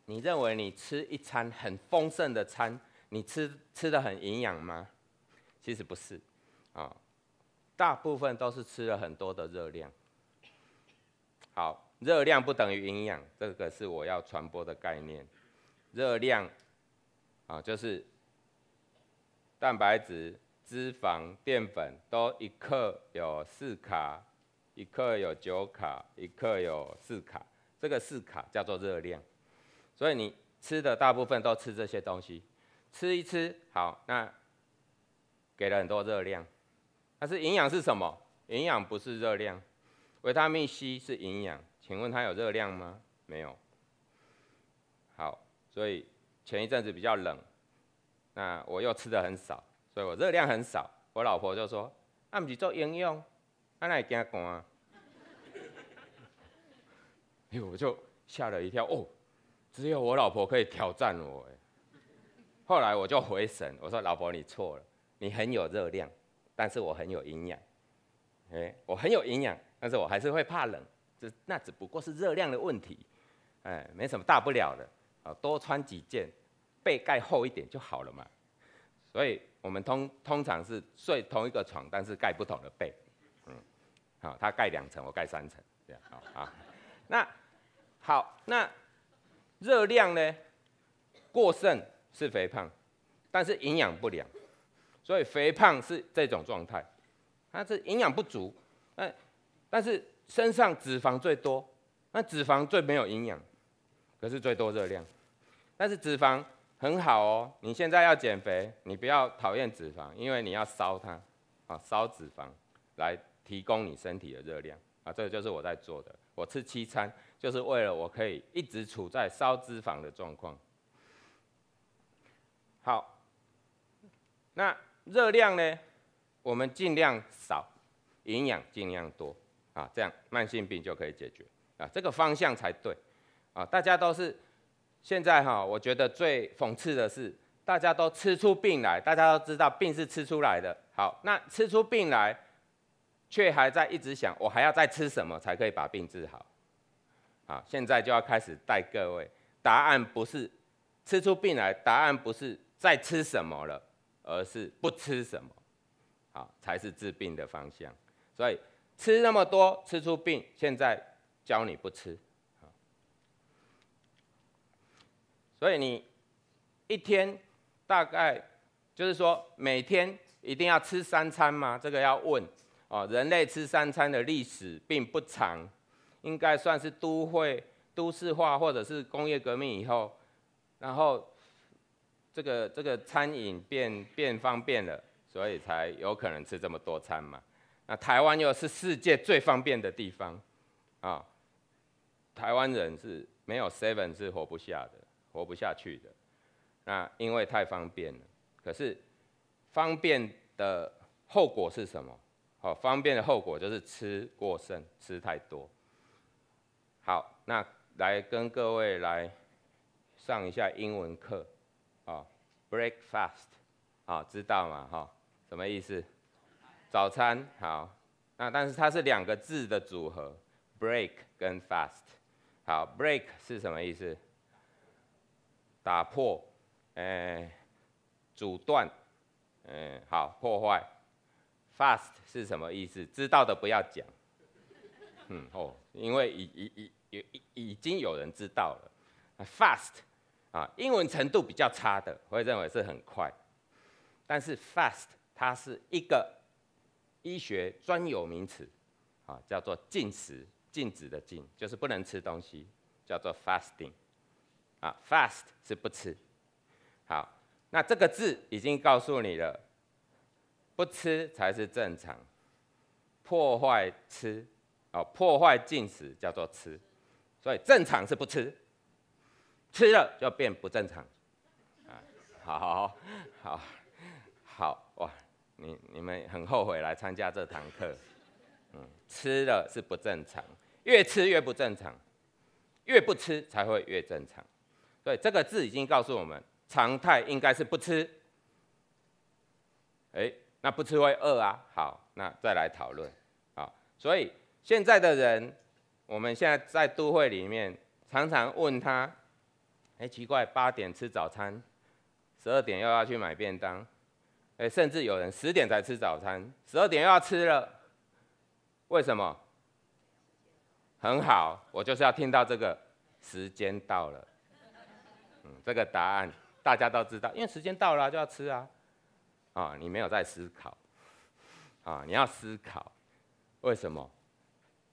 你认为你吃一餐很丰盛的餐，你吃吃的很营养吗？其实不是，啊，大部分都是吃了很多的热量。好，热量不等于营养，这个是我要传播的概念。热量，啊，就是蛋白质、脂肪、淀粉都一克有四卡，一克有九卡，一克有四卡，这个四卡叫做热量。所以你吃的大部分都吃这些东西，吃一吃好，那给了很多热量。但是营养是什么？营养不是热量。维他命 C 是营养，请问它有热量吗？没有。好，所以前一阵子比较冷，那我又吃的很少，所以我热量很少。我老婆就说：“那不是做营养，俺会惊寒。”哎，我就吓了一跳。哦，只有我老婆可以挑战我。后来我就回神，我说：“老婆，你错了，你很有热量，但是我很有营养。哎，我很有营养。”但是我还是会怕冷，这那只不过是热量的问题，哎，没什么大不了的，啊，多穿几件，被盖厚一点就好了嘛。所以我们通通常是睡同一个床，但是盖不同的被，嗯，好，他盖两层，我盖三层，这样，好啊。那好，那热量呢？过剩是肥胖，但是营养不良，所以肥胖是这种状态，它是营养不足，哎。但是身上脂肪最多，那脂肪最没有营养，可是最多热量。但是脂肪很好哦，你现在要减肥，你不要讨厌脂肪，因为你要烧它，啊，烧脂肪来提供你身体的热量啊，这个就是我在做的。我吃七餐，就是为了我可以一直处在烧脂肪的状况。好，那热量呢？我们尽量少，营养尽量多。啊，这样慢性病就可以解决啊，这个方向才对，啊，大家都是现在哈，我觉得最讽刺的是，大家都吃出病来，大家都知道病是吃出来的，好，那吃出病来，却还在一直想，我还要再吃什么才可以把病治好，啊，现在就要开始带各位，答案不是吃出病来，答案不是再吃什么了，而是不吃什么，好，才是治病的方向，所以。吃那么多，吃出病。现在教你不吃，所以你一天大概就是说，每天一定要吃三餐吗？这个要问哦。人类吃三餐的历史并不长，应该算是都会都市化或者是工业革命以后，然后这个这个餐饮变变方便了，所以才有可能吃这么多餐嘛。那台湾又是世界最方便的地方，啊，台湾人是没有 seven 是活不下的，活不下去的，那因为太方便了。可是方便的后果是什么？哦，方便的后果就是吃过剩，吃太多。好，那来跟各位来上一下英文课，哦，breakfast，啊，知道吗？哈，什么意思？早餐好，那但是它是两个字的组合，break 跟 fast。好，break 是什么意思？打破，呃，阻断，嗯，好，破坏。fast 是什么意思？知道的不要讲，嗯哦，因为已已已已已经有人知道了。fast 啊，英文程度比较差的会认为是很快，但是 fast 它是一个。医学专有名词，啊，叫做禁食，禁止的禁，就是不能吃东西，叫做 fasting，啊，fast 是不吃，好，那这个字已经告诉你了，不吃才是正常，破坏吃，哦，破坏进食叫做吃，所以正常是不吃，吃了就变不正常，啊，好好好哇。你你们很后悔来参加这堂课，嗯，吃了是不正常，越吃越不正常，越不吃才会越正常，所以这个字已经告诉我们，常态应该是不吃。哎，那不吃会饿啊？好，那再来讨论啊。所以现在的人，我们现在在都会里面，常常问他，哎，奇怪，八点吃早餐，十二点又要去买便当。哎，甚至有人十点才吃早餐，十二点又要吃了，为什么？很好，我就是要听到这个时间到了。嗯，这个答案大家都知道，因为时间到了就要吃啊。啊，你没有在思考，啊，你要思考，为什么？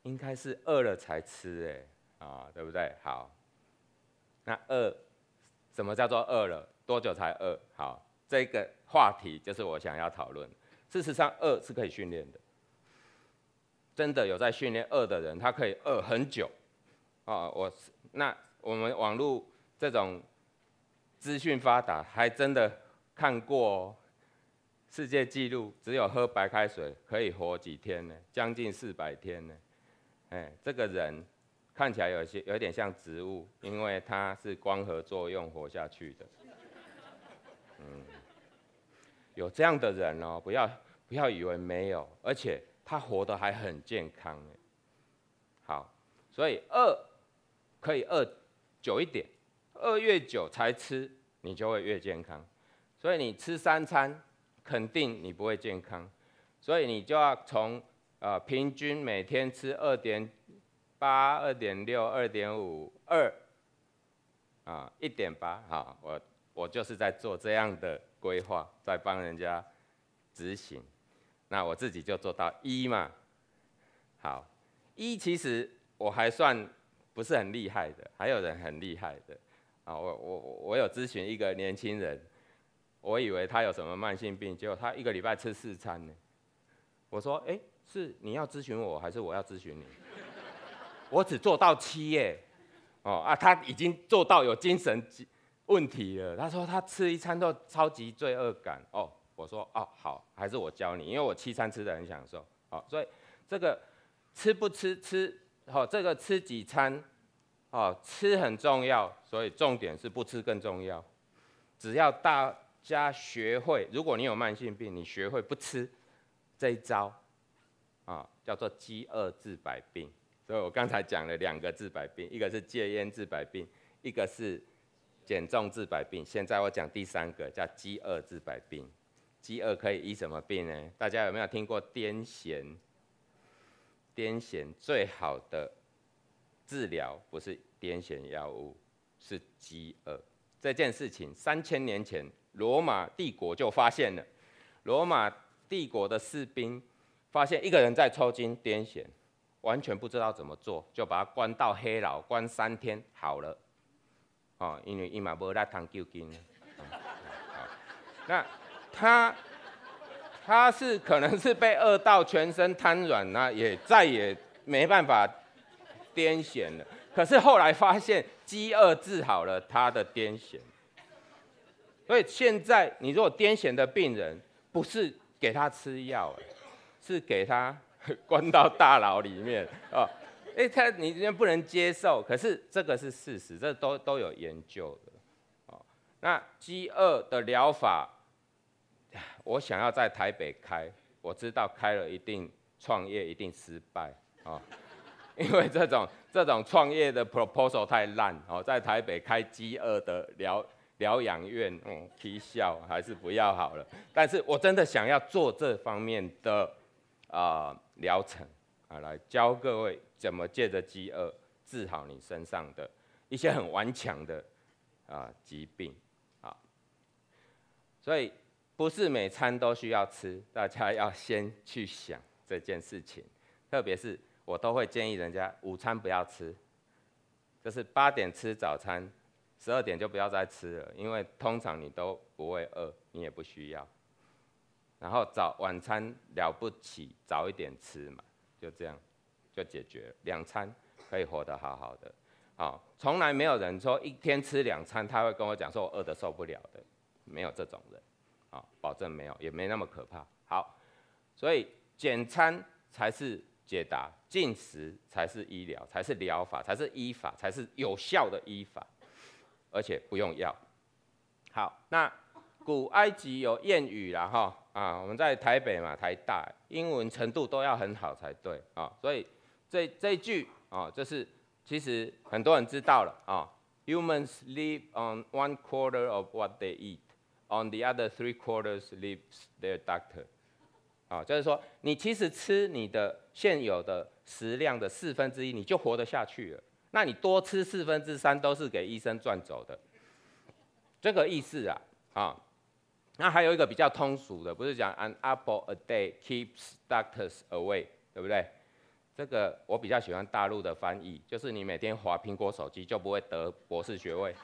应该是饿了才吃，哎，啊，对不对？好，那饿，什么叫做饿了？多久才饿？好，这个。话题就是我想要讨论。事实上，饿是可以训练的。真的有在训练饿的人，他可以饿很久。啊，我那我们网络这种资讯发达，还真的看过世界纪录，只有喝白开水可以活几天呢？将近四百天呢。哎，这个人看起来有些有点像植物，因为他是光合作用活下去的。嗯。有这样的人哦，不要不要以为没有，而且他活得还很健康。好，所以饿可以饿久一点，饿越久才吃，你就会越健康。所以你吃三餐，肯定你不会健康。所以你就要从呃平均每天吃二点八、二点六、二点五二啊一点八好，我我就是在做这样的。规划在帮人家执行，那我自己就做到一嘛。好，一其实我还算不是很厉害的，还有人很厉害的啊。我我我有咨询一个年轻人，我以为他有什么慢性病，结果他一个礼拜吃四餐呢。我说，哎，是你要咨询我，还是我要咨询你？我只做到七耶，哦啊，他已经做到有精神。问题了，他说他吃一餐都超级罪恶感哦，我说哦好，还是我教你，因为我七餐吃的很享受哦，所以这个吃不吃吃哦，这个吃几餐哦吃很重要，所以重点是不吃更重要。只要大家学会，如果你有慢性病，你学会不吃这一招啊，叫做饥饿治百病。所以我刚才讲了两个治百病，一个是戒烟治百病，一个是。减重治百病，现在我讲第三个叫饥饿治百病。饥饿可以医什么病呢？大家有没有听过癫痫？癫痫最好的治疗不是癫痫药物，是饥饿。这件事情三千年前罗马帝国就发现了，罗马帝国的士兵发现一个人在抽筋癫痫，完全不知道怎么做，就把他关到黑牢关三天好了。哦，因为伊嘛无在谈救精。那他他是可能是被饿到全身瘫软，那也再也没办法癫痫了。可是后来发现饥饿治好了他的癫痫。所以现在你如果癫痫的病人不是给他吃药，是给他 关到大牢里面啊。哎，他你不能接受，可是这个是事实，这都都有研究的，哦。那饥饿的疗法，我想要在台北开，我知道开了一定创业一定失败，哦，因为这种这种创业的 proposal 太烂，哦，在台北开饥饿的疗疗养院，嗯，啼笑还是不要好了。但是我真的想要做这方面的啊疗程。来教各位怎么借着饥饿治好你身上的一些很顽强的啊疾病啊，所以不是每餐都需要吃，大家要先去想这件事情。特别是我都会建议人家午餐不要吃，就是八点吃早餐，十二点就不要再吃了，因为通常你都不会饿，你也不需要。然后早晚餐了不起，早一点吃嘛。就这样，就解决两餐可以活得好好的，好，从来没有人说一天吃两餐，他会跟我讲说我饿得受不了的，没有这种人，好，保证没有，也没那么可怕。好，所以减餐才是解答，进食才是医疗，才是疗法，才是医法，才是有效的医法，而且不用药。好，那古埃及有谚语啦，哈。啊，我们在台北嘛，台大英文程度都要很好才对啊，所以这这句啊，就是其实很多人知道了啊。Humans live on one quarter of what they eat, on the other three quarters lives their doctor。啊，就是说你其实吃你的现有的食量的四分之一，你就活得下去了。那你多吃四分之三，都是给医生赚走的。这个意思啊，啊。那还有一个比较通俗的，不是讲 An apple a day keeps doctors away，对不对？这个我比较喜欢大陆的翻译，就是你每天划苹果手机就不会得博士学位。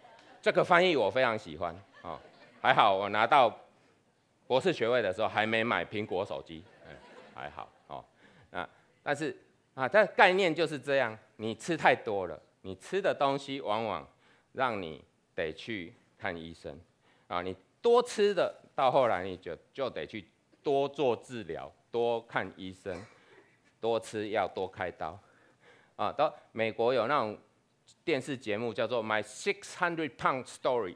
这个翻译我非常喜欢哦，还好我拿到博士学位的时候还没买苹果手机，还好哦。那但是啊，但概念就是这样，你吃太多了，你吃的东西往往让你。得去看医生啊！你多吃的，到后来你就就得去多做治疗，多看医生，多吃要多开刀啊！到美国有那种电视节目叫做《My Six Hundred Pound Story》，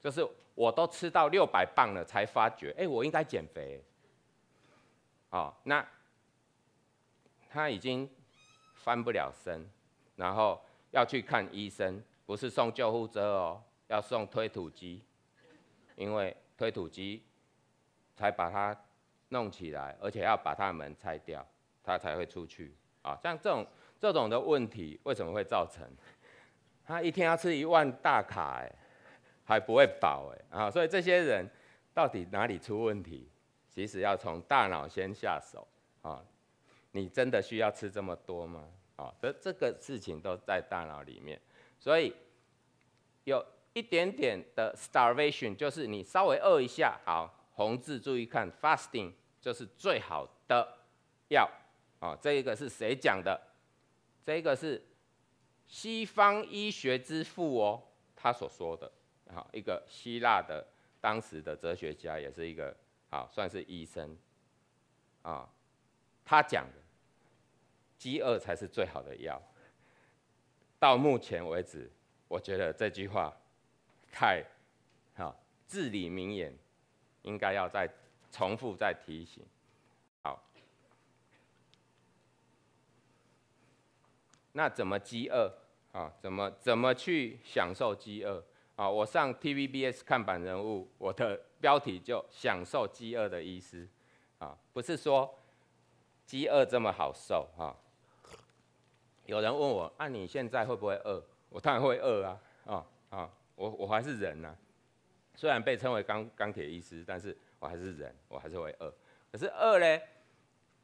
就是我都吃到六百磅了才发觉，哎，我应该减肥啊！那他已经翻不了身，然后要去看医生，不是送救护车哦。要送推土机，因为推土机才把它弄起来，而且要把它们拆掉，它才会出去啊。像这种这种的问题，为什么会造成？他一天要吃一万大卡哎，还不会饱哎啊！所以这些人到底哪里出问题？其实要从大脑先下手啊！你真的需要吃这么多吗？啊！这这个事情都在大脑里面，所以有。一点点的 starvation，就是你稍微饿一下，好，红字注意看，fasting 就是最好的药，啊，这一个是谁讲的？这一个是西方医学之父哦，他所说的，好，一个希腊的当时的哲学家，也是一个好，算是医生，啊，他讲的，饥饿才是最好的药。到目前为止，我觉得这句话。太，啊，至理名言，应该要再重复再提醒。好，那怎么饥饿？啊，怎么怎么去享受饥饿？啊，我上 TVBS 看板人物，我的标题就享受饥饿的意思。啊，不是说饥饿这么好受。哈，有人问我，那你现在会不会饿？我当然会饿啊。啊啊。我我还是人呐，虽然被称为钢钢铁医师，但是我还是人，我还是会饿。可是饿嘞，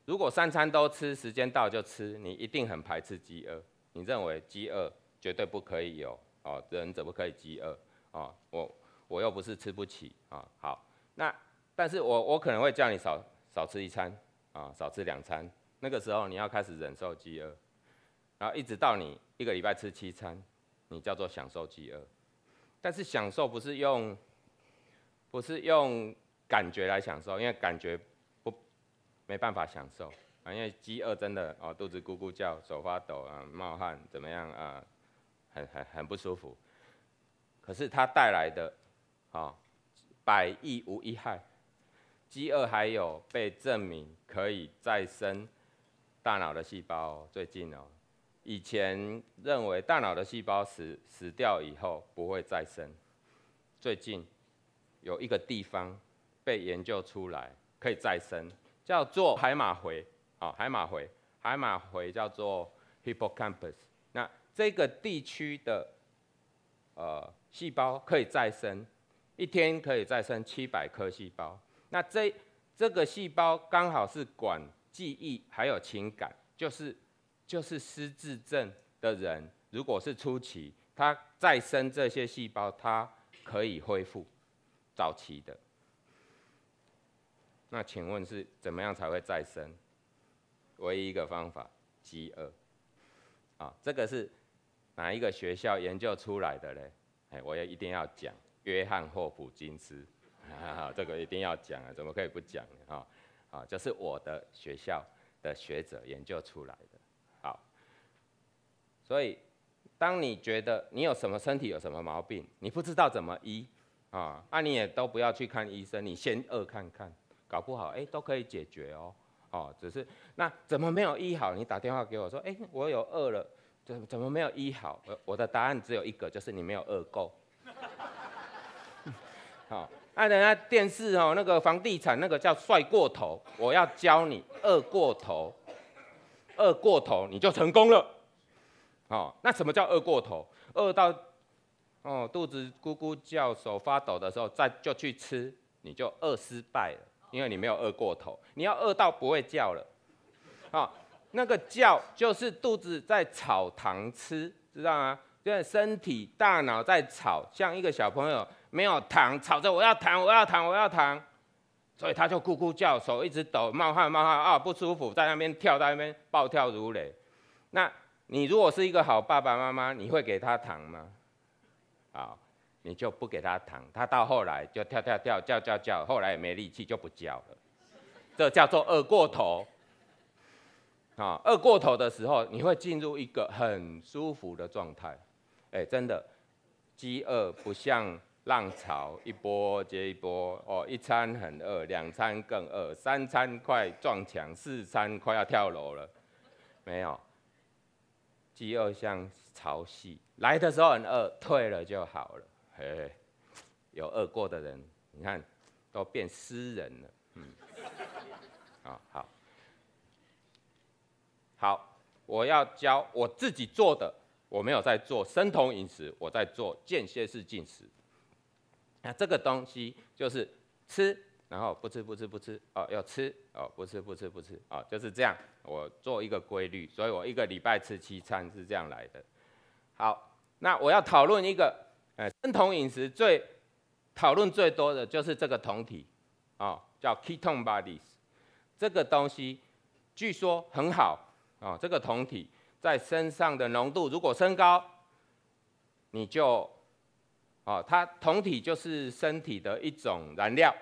如果三餐都吃，时间到就吃，你一定很排斥饥饿，你认为饥饿绝对不可以有啊？人怎么可以饥饿啊？我我又不是吃不起啊。好，那但是我我可能会叫你少少吃一餐啊，少吃两餐，那个时候你要开始忍受饥饿，然后一直到你一个礼拜吃七餐，你叫做享受饥饿。但是享受不是用，不是用感觉来享受，因为感觉不没办法享受，啊，因为饥饿真的哦，肚子咕咕叫，手发抖啊，冒汗，怎么样啊，很很很不舒服。可是它带来的，啊，百益无一害。饥饿还有被证明可以再生大脑的细胞，最近哦。以前认为大脑的细胞死死掉以后不会再生，最近有一个地方被研究出来可以再生，叫做海马回啊，海马回，海马回叫做 hippocampus，那这个地区的呃细胞可以再生，一天可以再生七百颗细胞，那这这个细胞刚好是管记忆还有情感，就是。就是失智症的人，如果是初期，他再生这些细胞，他可以恢复，早期的。那请问是怎么样才会再生？唯一一个方法，饥饿。啊，这个是哪一个学校研究出来的呢？哎，我也一定要讲，约翰霍普金斯，这个一定要讲啊，怎么可以不讲呢？哈，啊，就是我的学校的学者研究出来的。所以，当你觉得你有什么身体有什么毛病，你不知道怎么医啊，那你也都不要去看医生，你先饿看看，搞不好哎都可以解决哦。哦，只是那怎么没有医好？你打电话给我说，哎，我有饿了，怎怎么没有医好？我的答案只有一个，就是你没有饿够。好，那等下电视哦，那个房地产那个叫帅过头，我要教你饿过头，饿过头你就成功了。好，那什么叫饿过头？饿到哦，肚子咕咕叫、手发抖的时候，再就去吃，你就饿失败了，因为你没有饿过头。你要饿到不会叫了，哦，那个叫就是肚子在炒糖吃，知道吗？因为身体、大脑在炒，像一个小朋友没有糖，吵着我要糖，我要糖，我要糖，所以他就咕咕叫，手一直抖，冒汗冒汗啊，不舒服，在那边跳，在那边暴跳如雷，那。你如果是一个好爸爸妈妈，你会给他糖吗？好，你就不给他糖，他到后来就跳跳跳叫叫叫，后来也没力气就不叫了。这叫做饿过头。啊，饿过头的时候，你会进入一个很舒服的状态。哎，真的，饥饿不像浪潮，一波接一波。哦，一餐很饿，两餐更饿，三餐快撞墙，四餐快要跳楼了。没有。饥饿像潮汐，来的时候很饿，退了就好了。嘿，有饿过的人，你看都变诗人了。嗯，啊，好，好，我要教我自己做的，我没有在做生酮饮食，我在做间歇式进食。那这个东西就是吃。然后不吃不吃不吃哦要吃哦不吃不吃不吃哦就是这样，我做一个规律，所以我一个礼拜吃七餐是这样来的。好，那我要讨论一个，呃，生酮饮食最讨论最多的就是这个酮体，哦，叫 ketone bodies，这个东西据说很好，哦，这个酮体在身上的浓度如果升高，你就，哦，它酮体就是身体的一种燃料。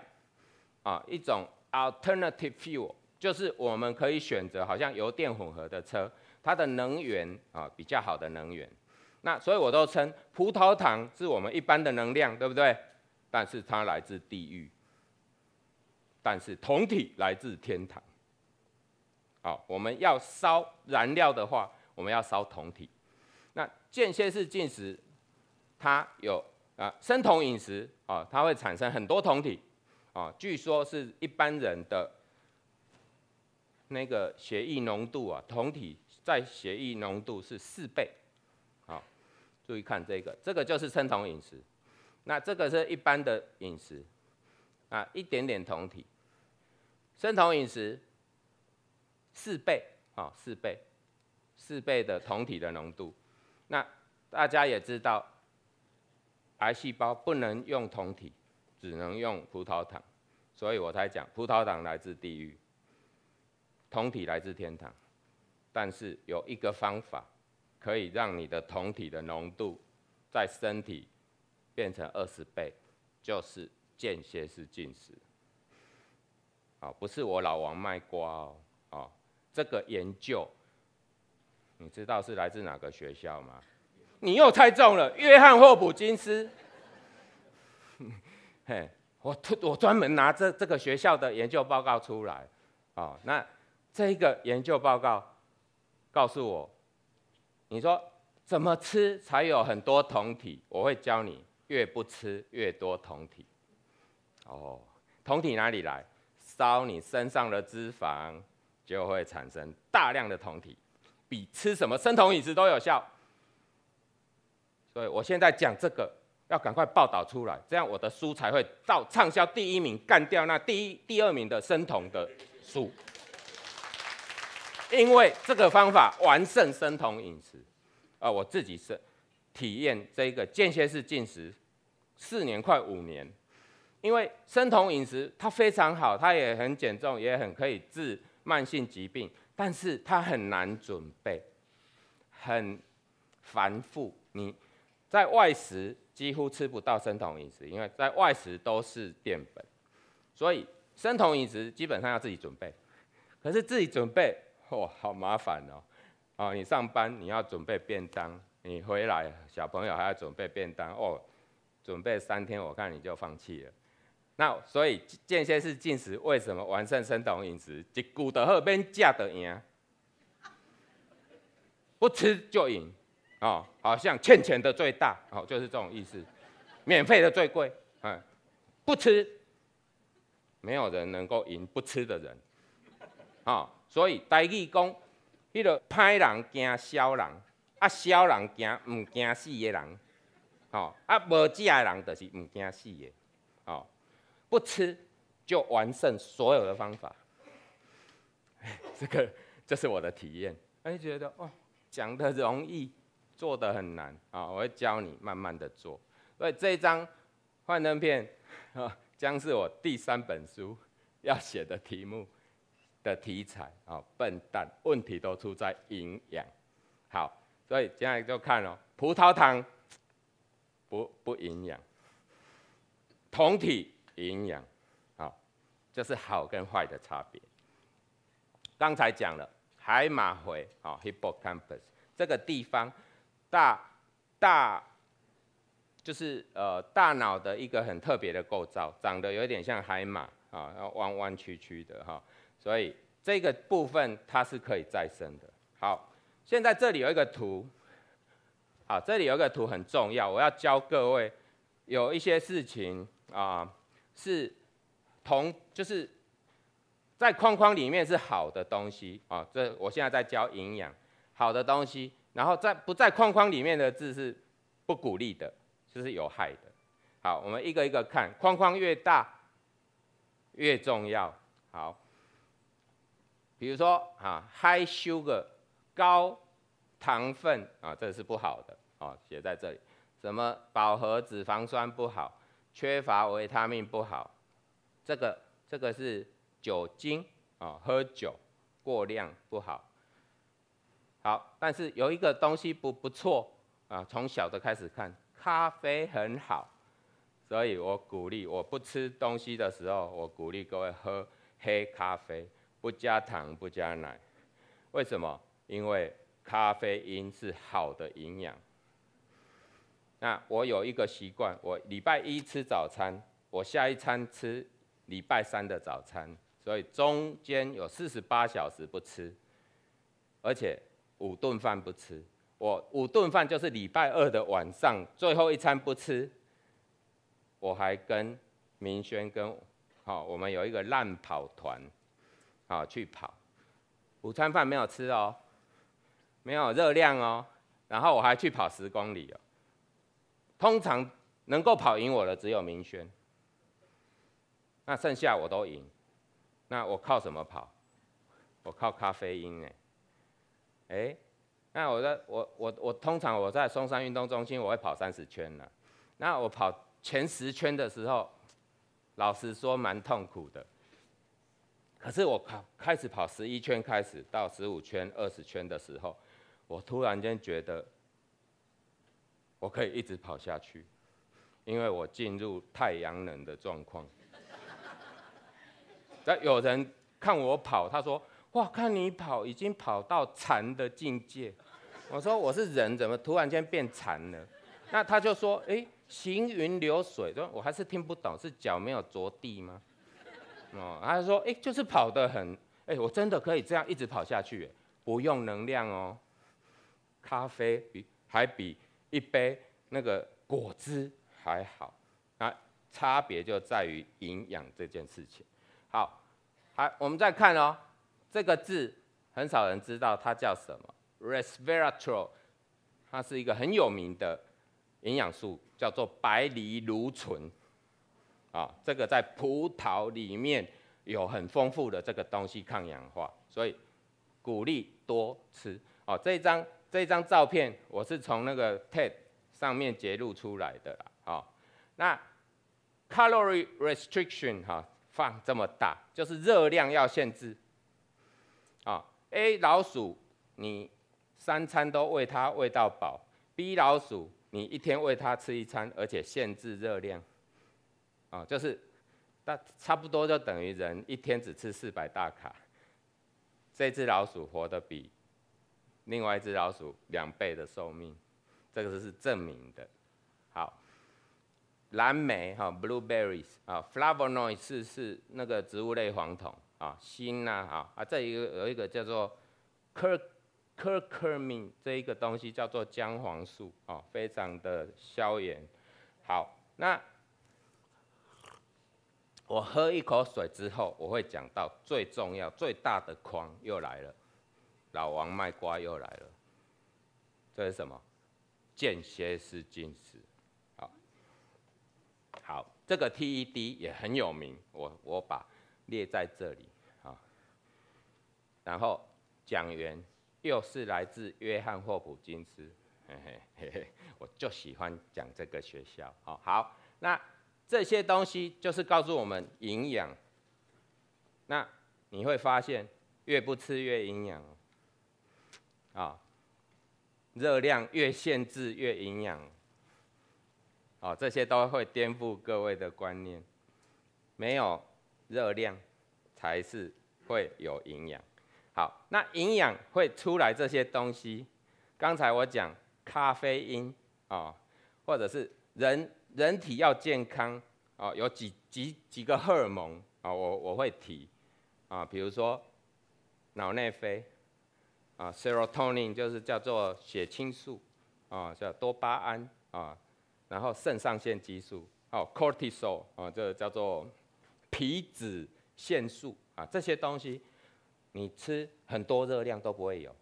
啊，一种 alternative fuel 就是我们可以选择，好像油电混合的车，它的能源啊比较好的能源。那所以我都称葡萄糖是我们一般的能量，对不对？但是它来自地狱，但是酮体来自天堂。好，我们要烧燃料的话，我们要烧酮体。那间歇式进食，它有啊生酮饮食啊，它会产生很多酮体。啊，据说是一般人的那个血液浓度啊，酮体在血液浓度是四倍。好，注意看这个，这个就是生酮饮食。那这个是一般的饮食，啊，一点点酮体。生酮饮食四倍，啊，四倍，四倍的酮体的浓度。那大家也知道，癌细胞不能用酮体，只能用葡萄糖。所以我才讲，葡萄糖来自地狱，酮体来自天堂，但是有一个方法可以让你的酮体的浓度在身体变成二十倍，就是间歇式进食。啊，不是我老王卖瓜哦，哦，这个研究你知道是来自哪个学校吗？你又猜中了，约翰霍普金斯。嘿。我特我专门拿这这个学校的研究报告出来，啊，那这个研究报告告诉我，你说怎么吃才有很多酮体？我会教你，越不吃越多酮体。哦，酮体哪里来？烧你身上的脂肪就会产生大量的酮体，比吃什么生酮饮食都有效。所以我现在讲这个。要赶快报道出来，这样我的书才会到畅销第一名，干掉那第一、第二名的生酮的书。因为这个方法完胜生酮饮食，啊，我自己是体验这个间歇式进食四年快五年。因为生酮饮食它非常好，它也很减重，也很可以治慢性疾病，但是它很难准备，很繁复，你。在外食几乎吃不到生酮饮食，因为在外食都是淀粉，所以生酮饮食基本上要自己准备。可是自己准备，哦，好麻烦哦。哦，你上班你要准备便当，你回来小朋友还要准备便当，哦，准备三天我看你就放弃了。那所以间歇式进食为什么完善生酮饮食？吉古的后边加的赢，不吃就赢。哦，好像欠钱的最大哦，就是这种意思。免费的最贵，嗯，不吃，没有人能够赢不吃的人。哦，所以大义公，迄个派人惊小人，啊，小人惊唔惊死嘅人，哦，啊，无智嘅人就是唔惊死嘅，哦，不吃就完胜所有的方法。这个这是我的体验。哎，觉得哦，讲的容易。做的很难啊！我会教你慢慢的做。所以这一张幻灯片啊，将是我第三本书要写的题目的题材啊。笨蛋，问题都出在营养。好，所以接下来就看哦，葡萄糖不不营养，酮体营养啊，就是好跟坏的差别。刚才讲了海马回啊 （hippocampus） 这个地方。大，大，就是呃大脑的一个很特别的构造，长得有点像海马啊，弯弯曲曲的哈，所以这个部分它是可以再生的。好，现在这里有一个图，好，这里有一个图很重要，我要教各位有一些事情啊，是同就是在框框里面是好的东西啊，这我现在在教营养，好的东西。然后在不在框框里面的字是不鼓励的，就是有害的。好，我们一个一个看，框框越大越重要。好，比如说啊，high sugar 高糖分啊，这是不好的啊，写在这里。什么饱和脂肪酸不好，缺乏维他命不好，这个这个是酒精啊，喝酒过量不好。好，但是有一个东西不不错啊，从小的开始看，咖啡很好，所以我鼓励，我不吃东西的时候，我鼓励各位喝黑咖啡，不加糖不加奶。为什么？因为咖啡因是好的营养。那我有一个习惯，我礼拜一吃早餐，我下一餐吃礼拜三的早餐，所以中间有四十八小时不吃，而且。五顿饭不吃，我五顿饭就是礼拜二的晚上最后一餐不吃。我还跟明轩跟好，我们有一个烂跑团，好去跑，午餐饭没有吃哦，没有热量哦，然后我还去跑十公里哦。通常能够跑赢我的只有明轩，那剩下我都赢，那我靠什么跑？我靠咖啡因哎。哎，那我在我我我通常我在松山运动中心我会跑三十圈呢。那我跑前十圈的时候，老实说蛮痛苦的。可是我跑开始跑十一圈开始到十五圈二十圈的时候，我突然间觉得我可以一直跑下去，因为我进入太阳能的状况。那有人看我跑，他说。哇，看你跑，已经跑到禅的境界。我说我是人，怎么突然间变禅了？那他就说，哎，行云流水。说我还是听不懂，是脚没有着地吗？哦，他就说，哎，就是跑得很，哎，我真的可以这样一直跑下去，不用能量哦。咖啡比还比一杯那个果汁还好，那差别就在于营养这件事情。好，还我们再看哦。这个字很少人知道，它叫什么？Resveratrol，它是一个很有名的营养素，叫做白藜芦醇。啊，这个在葡萄里面有很丰富的这个东西，抗氧化，所以鼓励多吃。哦，这张这张照片我是从那个 TED 上面截录出来的啦。哦，那 Calorie restriction 哈，放这么大，就是热量要限制。A 老鼠，你三餐都喂它喂到饱。B 老鼠，你一天喂它吃一餐，而且限制热量，啊，就是，大差不多就等于人一天只吃四百大卡。这只老鼠活得比另外一只老鼠两倍的寿命，这个是证明的。好，蓝莓哈，blueberries 啊 f l a v o n o i d 是是那个植物类黄酮。啊，锌呐，啊，啊，这一个有一个叫做 cur curcumin 这一个东西叫做姜黄素，啊，非常的消炎。好，那我喝一口水之后，我会讲到最重要、最大的框又来了，老王卖瓜又来了。这是什么？间歇式进食。好，好，这个 TED 也很有名，我我把列在这里。然后讲员又是来自约翰霍普金斯，嘿嘿嘿嘿，我就喜欢讲这个学校。哦，好，那这些东西就是告诉我们营养。那你会发现越不吃越营养，啊，热量越限制越营养，哦，这些都会颠覆各位的观念，没有热量才是会有营养。好，那营养会出来这些东西。刚才我讲咖啡因啊，或者是人人体要健康啊，有几几几个荷尔蒙啊，我我会提啊，比如说脑内啡啊，serotonin 就是叫做血清素啊，叫多巴胺啊，然后肾上腺激素哦，cortisol 啊，这叫做皮脂腺素啊，这些东西。你吃很多热量都不会有，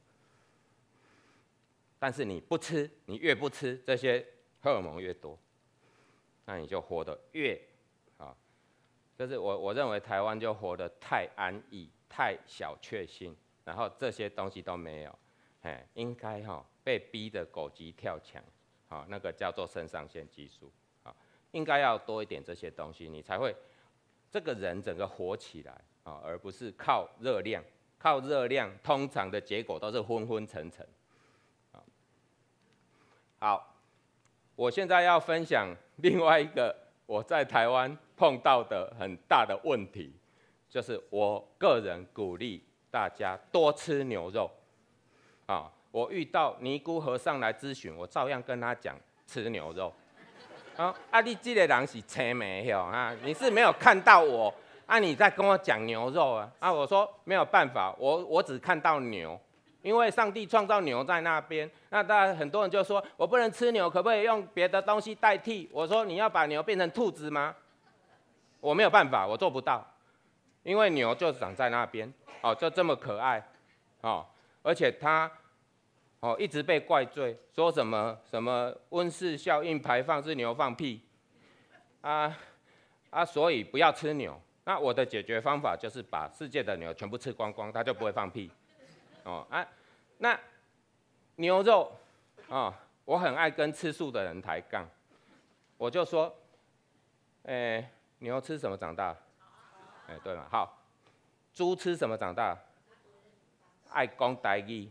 但是你不吃，你越不吃这些荷尔蒙越多，那你就活得越啊，就是我我认为台湾就活得太安逸，太小确幸，然后这些东西都没有，哎，应该哈被逼得狗急跳墙，啊，那个叫做肾上腺激素，啊，应该要多一点这些东西，你才会这个人整个活起来啊，而不是靠热量。靠热量，通常的结果都是昏昏沉沉。好，我现在要分享 另外一个我在台湾碰到的很大的问题，就是我个人鼓励大家多吃牛肉。啊，我遇到尼姑和尚来咨询，我照样跟他讲吃牛肉。啊，阿弟这个人是青梅哟啊？你是没有看到我？啊，你在跟我讲牛肉啊？啊，我说没有办法，我我只看到牛，因为上帝创造牛在那边。那当然，很多人就说，我不能吃牛，可不可以用别的东西代替？我说你要把牛变成兔子吗？我没有办法，我做不到，因为牛就长在那边，哦，就这么可爱，哦，而且它，哦，一直被怪罪，说什么什么温室效应排放是牛放屁，啊啊，所以不要吃牛。那我的解决方法就是把世界的牛全部吃光光，它就不会放屁。哦，啊，那牛肉，哦，我很爱跟吃素的人抬杠，我就说，哎，牛吃什么长大？哎，对了，好，猪吃什么长大？爱光呆伊，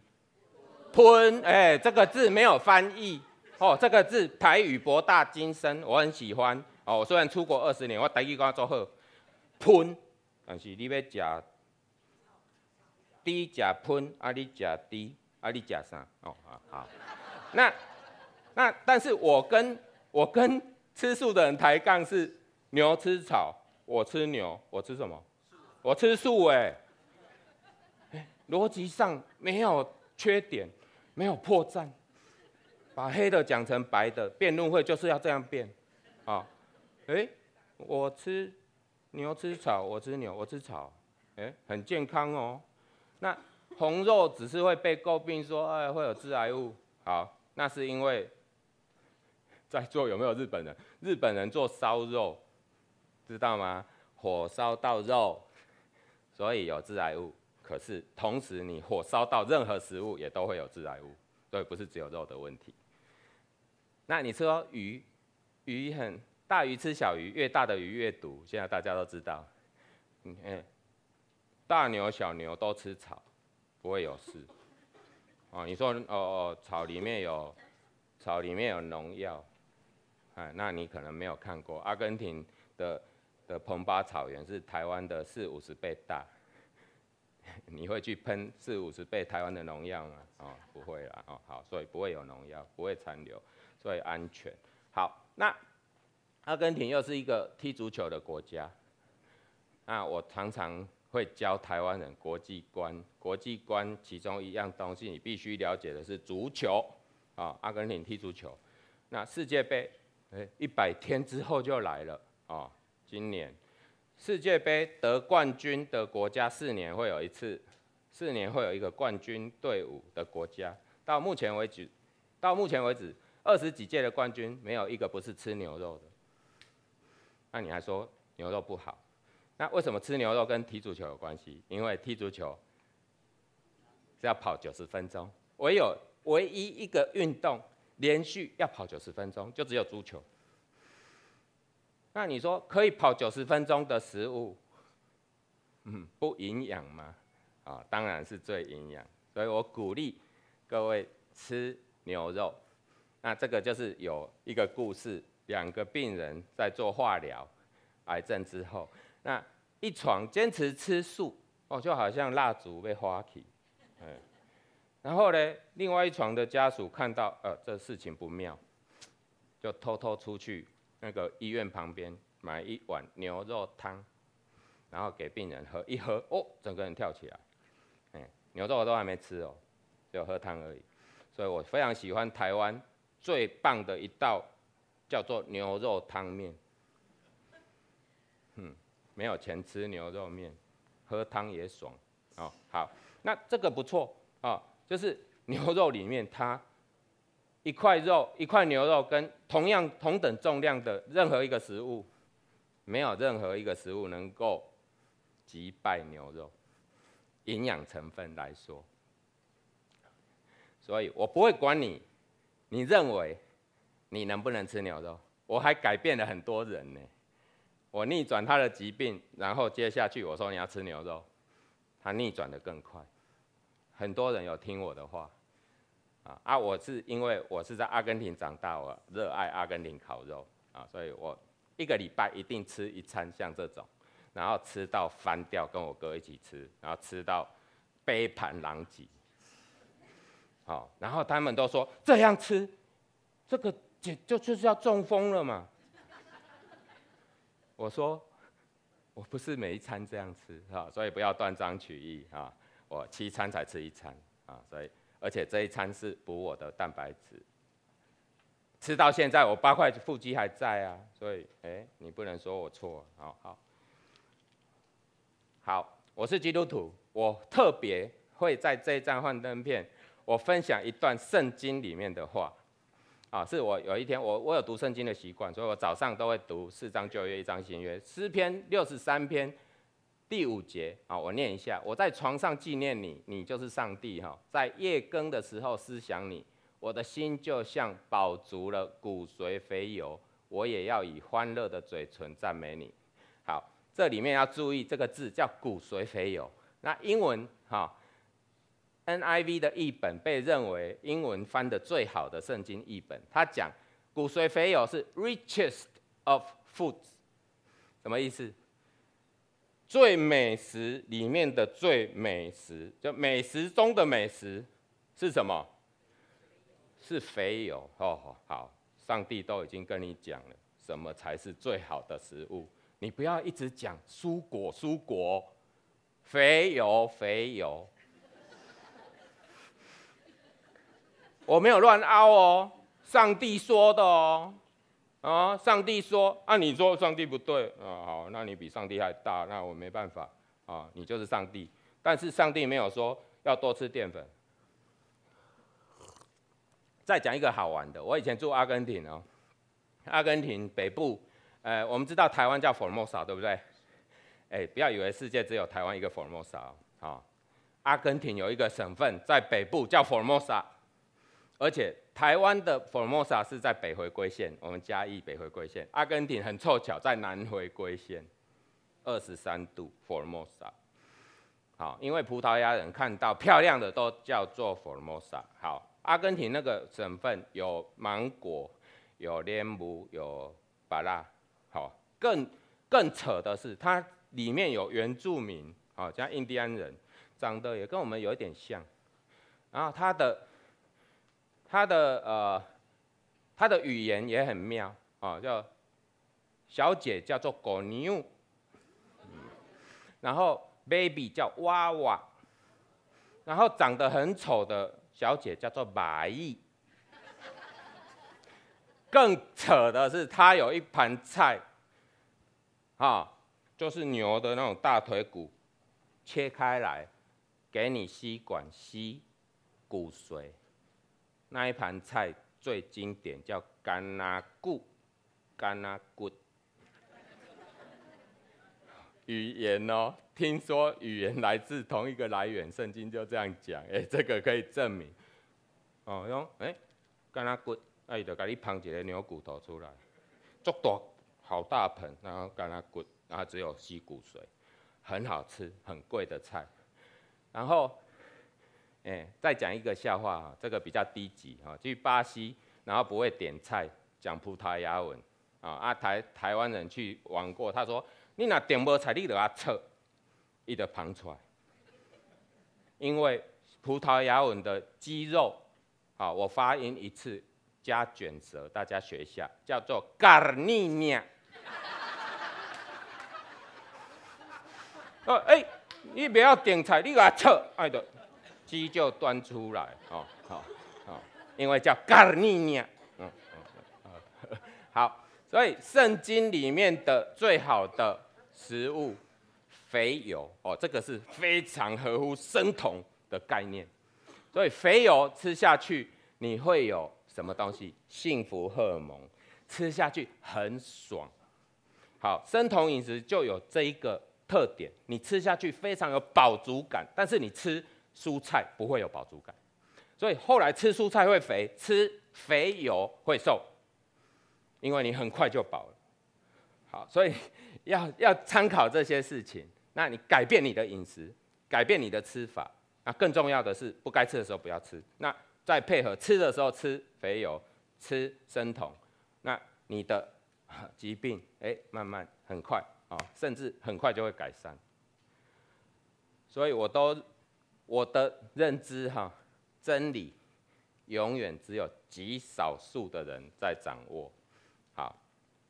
吞，哎，这个字没有翻译。哦，这个字台语博大精深，我很喜欢。哦，我虽然出国二十年，我呆伊光做喝。喷，但是你要吃，低吃喷，啊你吃低，啊你吃啥？哦，好，好那那，但是我跟我跟吃素的人抬杠是牛吃草，我吃牛，我吃什么？我吃素，哎，哎，逻辑上没有缺点，没有破绽，把黑的讲成白的，辩论会就是要这样辩，啊，哎，我吃。牛吃草，我吃牛，我吃草，哎，很健康哦。那红肉只是会被诟病说，哎，会有致癌物。好，那是因为在座有没有日本人？日本人做烧肉，知道吗？火烧到肉，所以有致癌物。可是同时，你火烧到任何食物也都会有致癌物。对，不是只有肉的问题。那你说鱼，鱼很？大鱼吃小鱼，越大的鱼越毒。现在大家都知道。嗯，大牛小牛都吃草，不会有事。哦，你说哦哦，草里面有，草里面有农药，哎，那你可能没有看过。阿根廷的的蓬巴草原是台湾的四五十倍大，你会去喷四五十倍台湾的农药吗？哦，不会啦。哦，好，所以不会有农药，不会残留，所以安全。好，那。阿根廷又是一个踢足球的国家，啊，我常常会教台湾人国际观，国际观其中一样东西你必须了解的是足球，啊，阿根廷踢足球，那世界杯，哎，一百天之后就来了，啊，今年世界杯得冠军的国家四年会有一次，四年会有一个冠军队伍的国家，到目前为止，到目前为止二十几届的冠军没有一个不是吃牛肉的。那你还说牛肉不好？那为什么吃牛肉跟踢足球有关系？因为踢足球是要跑九十分钟，唯有唯一一个运动连续要跑九十分钟，就只有足球。那你说可以跑九十分钟的食物，嗯，不营养吗？啊，当然是最营养，所以我鼓励各位吃牛肉。那这个就是有一个故事。两个病人在做化疗，癌症之后，那一床坚持吃素，哦，就好像蜡烛被划起，嗯，然后呢，另外一床的家属看到，呃，这事情不妙，就偷偷出去那个医院旁边买一碗牛肉汤，然后给病人喝，一喝，哦，整个人跳起来，哎，牛肉我都还没吃哦，就喝汤而已，所以我非常喜欢台湾最棒的一道。叫做牛肉汤面，嗯，没有钱吃牛肉面，喝汤也爽哦。好，那这个不错啊，就是牛肉里面它一块肉一块牛肉跟同样同等重量的任何一个食物，没有任何一个食物能够击败牛肉，营养成分来说，所以我不会管你，你认为。你能不能吃牛肉？我还改变了很多人呢。我逆转他的疾病，然后接下去我说你要吃牛肉，他逆转的更快。很多人有听我的话啊啊！我是因为我是在阿根廷长大，我热爱阿根廷烤肉啊，所以我一个礼拜一定吃一餐像这种，然后吃到翻掉，跟我哥一起吃，然后吃到杯盘狼藉。好，然后他们都说这样吃这个。就就是要中风了嘛！我说我不是每一餐这样吃哈，所以不要断章取义啊。我七餐才吃一餐啊，所以而且这一餐是补我的蛋白质。吃到现在，我八块腹肌还在啊，所以哎，你不能说我错啊。好，好，我是基督徒，我特别会在这一张幻灯片，我分享一段圣经里面的话。啊，是我有一天，我我有读圣经的习惯，所以我早上都会读四章旧约，一章新约，诗篇六十三篇第五节啊，我念一下，我在床上纪念你，你就是上帝哈，在夜更的时候思想你，我的心就像饱足了骨髓肥油，我也要以欢乐的嘴唇赞美你。好，这里面要注意这个字叫骨髓肥油，那英文哈。NIV 的译本被认为英文翻的最好的圣经译本。他讲骨髓肥油是 richest of foods，什么意思？最美食里面的最美食，就美食中的美食是什么？是肥油哦。好，上帝都已经跟你讲了，什么才是最好的食物？你不要一直讲蔬果、蔬果，肥油、肥油。我没有乱凹哦，上帝说的哦，啊，上帝说，啊，你说上帝不对，啊，好，那你比上帝还大，那我没办法，啊，你就是上帝，但是上帝没有说要多吃淀粉。再讲一个好玩的，我以前住阿根廷哦，阿根廷北部，呃，我们知道台湾叫 Formosa 对不对？哎，不要以为世界只有台湾一个 Formosa，好，阿根廷有一个省份在北部叫 Formosa。而且台湾的 Formosa 是在北回归线，我们嘉义北回归线。阿根廷很凑巧在南回归线，二十三度 Formosa。好，因为葡萄牙人看到漂亮的都叫做 Formosa。好，阿根廷那个省份有芒果、有莲雾、有巴拉。好，更更扯的是，它里面有原住民，好，像印第安人，长得也跟我们有一点像。然后它的他的呃，他的语言也很妙啊，叫小姐叫做狗牛，然后 baby 叫娃娃，然后长得很丑的小姐叫做蚂蚁。更扯的是，他有一盘菜，啊，就是牛的那种大腿骨，切开来，给你吸管吸骨髓。那一盘菜最经典，叫干阿骨，干阿骨。语言哦，听说语言来自同一个来源，圣经就这样讲，哎，这个可以证明。哦，用哎，干阿骨，哎，就给你捧几个牛骨头出来，足大好大盆，然后干阿骨，然后只有吸骨髓，很好吃，很贵的菜。然后。哎，再讲一个笑话哈，这个比较低级哈，去巴西然后不会点菜，讲葡萄牙文，啊，阿台台湾人去玩过，他说，你那点波菜，你得阿扯，伊得放出来，因为葡萄牙文的肌肉，啊，我发音一次加卷舌，大家学一下，叫做 g a 卡尼尼亚，哦哎，你不要点菜，你阿扯，爱的。鸡就端出来哦，好，因为叫盖尔尼尼，嗯，好，所以圣经里面的最好的食物，肥油哦，这个是非常合乎生酮的概念。所以肥油吃下去，你会有什么东西？幸福荷尔蒙，吃下去很爽。好，生酮饮食就有这一个特点，你吃下去非常有饱足感，但是你吃。蔬菜不会有饱足感，所以后来吃蔬菜会肥，吃肥油会瘦，因为你很快就饱了。好，所以要 要参考这些事情，那你改变你的饮食，改变你的吃法，那更重要的是不该吃的时候不要吃。那再配合吃的时候吃肥油、吃生酮，那你的疾病哎慢慢很快啊，甚至很快就会改善。所以我都。我的认知哈，真理永远只有极少数的人在掌握。好，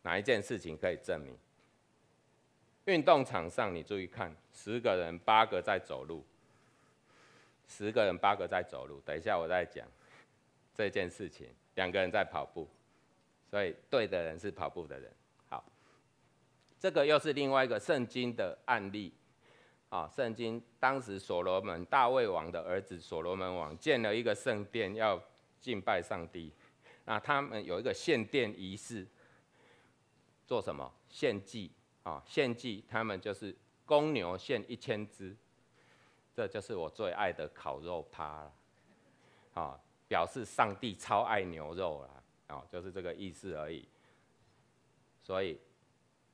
哪一件事情可以证明？运动场上，你注意看，十个人八个在走路，十个人八个在走路。等一下，我在讲这件事情，两个人在跑步，所以对的人是跑步的人。好，这个又是另外一个圣经的案例。啊，圣经当时所罗门大卫王的儿子所罗门王建了一个圣殿，要敬拜上帝。那他们有一个献殿仪式，做什么？献祭啊，献祭。他们就是公牛献一千只，这就是我最爱的烤肉趴了。啊，表示上帝超爱牛肉啦，啊，就是这个意思而已。所以，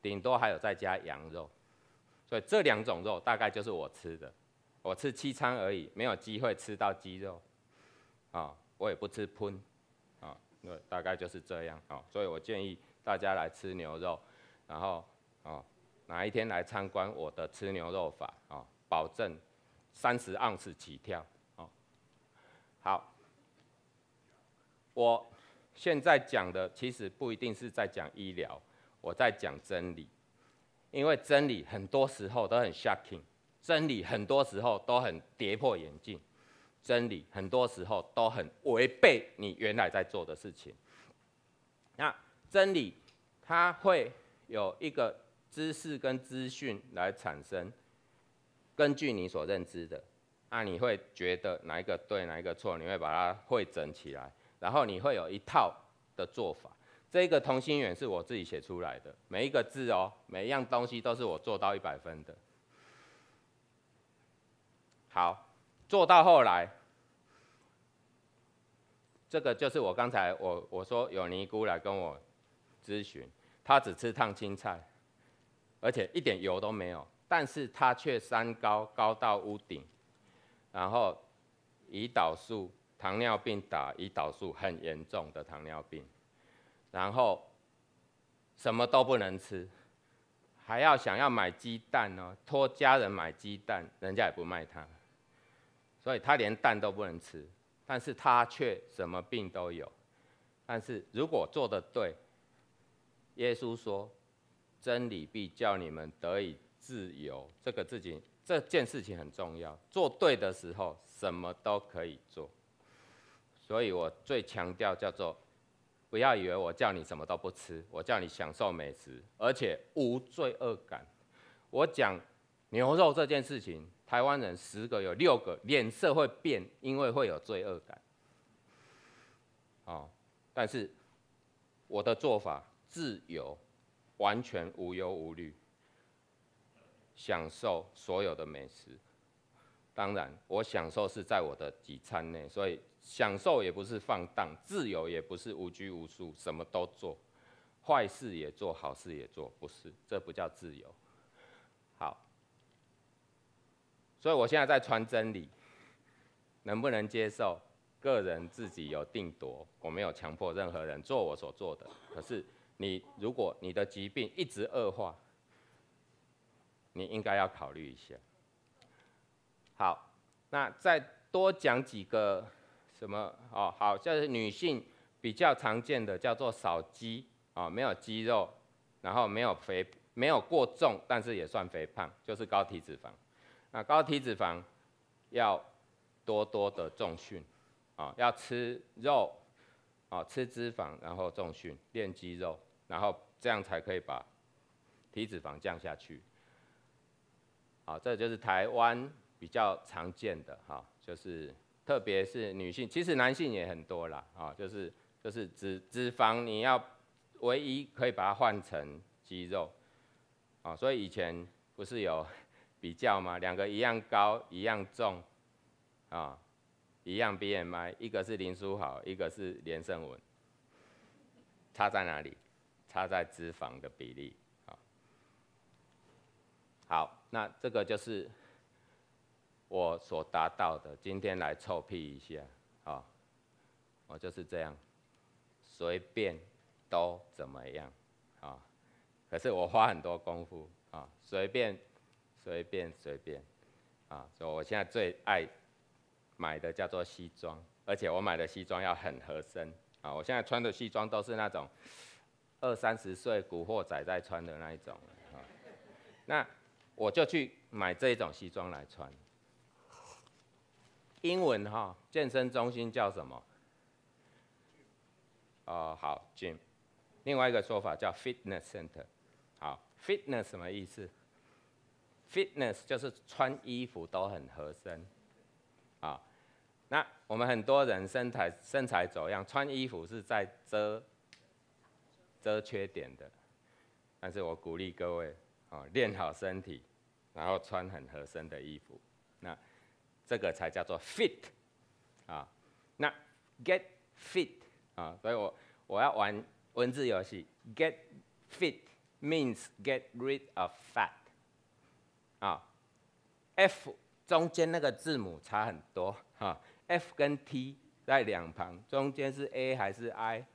顶多还有再加羊肉。所以这两种肉大概就是我吃的，我吃七餐而已，没有机会吃到鸡肉，啊，我也不吃荤，啊，那大概就是这样啊，所以我建议大家来吃牛肉，然后，啊，哪一天来参观我的吃牛肉法啊，保证三十盎司起跳，啊，好，我现在讲的其实不一定是在讲医疗，我在讲真理。因为真理很多时候都很 shocking，真理很多时候都很跌破眼镜，真理很多时候都很违背你原来在做的事情。那真理它会有一个知识跟资讯来产生，根据你所认知的，啊你会觉得哪一个对，哪一个错，你会把它汇整起来，然后你会有一套的做法。这个同心圆是我自己写出来的，每一个字哦，每一样东西都是我做到一百分的。好，做到后来，这个就是我刚才我我说有尼姑来跟我咨询，她只吃烫青菜，而且一点油都没有，但是她却三高高到屋顶，然后胰岛素糖尿病打胰岛素，很严重的糖尿病。然后什么都不能吃，还要想要买鸡蛋呢，托家人买鸡蛋，人家也不卖他，所以他连蛋都不能吃，但是他却什么病都有。但是如果做的对，耶稣说，真理必叫你们得以自由。这个自己这件事情很重要，做对的时候什么都可以做。所以我最强调叫做。不要以为我叫你什么都不吃，我叫你享受美食，而且无罪恶感。我讲牛肉这件事情，台湾人十个有六个脸色会变，因为会有罪恶感。哦，但是我的做法自由，完全无忧无虑，享受所有的美食。当然，我享受是在我的几餐内，所以。享受也不是放荡，自由也不是无拘无束，什么都做，坏事也做，好事也做，不是，这不叫自由。好，所以我现在在传真理，能不能接受，个人自己有定夺，我没有强迫任何人做我所做的。可是你如果你的疾病一直恶化，你应该要考虑一下。好，那再多讲几个。怎么哦？好，就是女性比较常见的叫做少肌啊，没有肌肉，然后没有肥，没有过重，但是也算肥胖，就是高体脂肪。那高体脂肪要多多的重训啊，要吃肉啊，吃脂肪，然后重训练肌肉，然后这样才可以把体脂肪降下去。好，这就是台湾比较常见的哈，就是。特别是女性，其实男性也很多啦，啊，就是就是脂脂肪，你要唯一可以把它换成肌肉，啊，所以以前不是有 比较吗？两个一样高一样重，啊，一样 BMI，一个是林书豪，一个是连胜文，差在哪里？差在脂肪的比例，好，那这个就是。我所达到的，今天来臭屁一下，啊，我就是这样，随便，都怎么样，啊，可是我花很多功夫，啊，随便，随便随便，啊，所以我现在最爱买的叫做西装，而且我买的西装要很合身，啊，我现在穿的西装都是那种二三十岁古惑仔在穿的那一种，啊，那我就去买这种西装来穿。英文哈健身中心叫什么？哦好，Jim，另外一个说法叫 fitness center。好，fitness 什么意思？fitness 就是穿衣服都很合身。啊，那我们很多人身材身材走样，穿衣服是在遮遮缺点的。但是我鼓励各位啊练好身体，然后穿很合身的衣服。这个才叫做 fit，啊，那 get fit 啊，所以我我要玩文字游戏，get fit means get rid of fat，啊，f 中间那个字母差很多哈，f 跟 t 在两旁，中间是 a 还是 i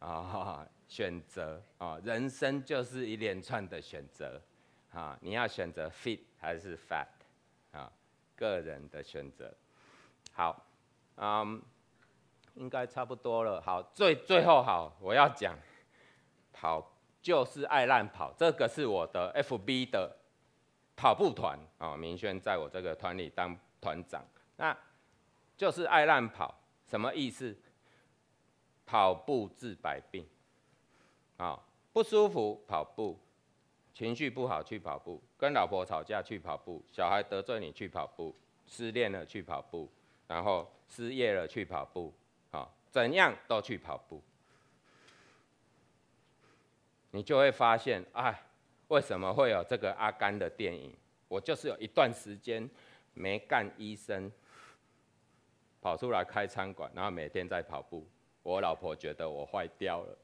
啊？选择啊，人生就是一连串的选择啊，你要选择 fit 还是 fat？个人的选择，好，嗯，应该差不多了。好，最最后好，我要讲，跑就是爱烂跑，这个是我的 F B 的跑步团啊，明轩在我这个团里当团长，那就是爱烂跑，什么意思？跑步治百病，哦，不舒服跑步。情绪不好去跑步，跟老婆吵架去跑步，小孩得罪你去跑步，失恋了去跑步，然后失业了去跑步，好，怎样都去跑步，你就会发现，哎，为什么会有这个阿甘的电影？我就是有一段时间没干医生，跑出来开餐馆，然后每天在跑步，我老婆觉得我坏掉了。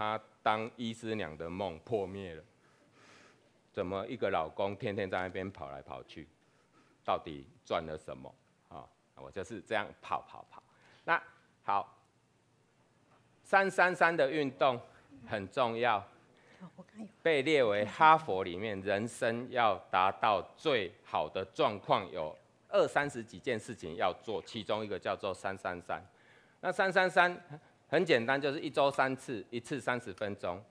她当医师娘的梦破灭了，怎么一个老公天天在那边跑来跑去，到底赚了什么啊？我就是这样跑跑跑。那好，三三三的运动很重要，被列为哈佛里面人生要达到最好的状况有二三十几件事情要做，其中一个叫做三三三。那三三三。很简单，就是一周三次，一次三十分钟。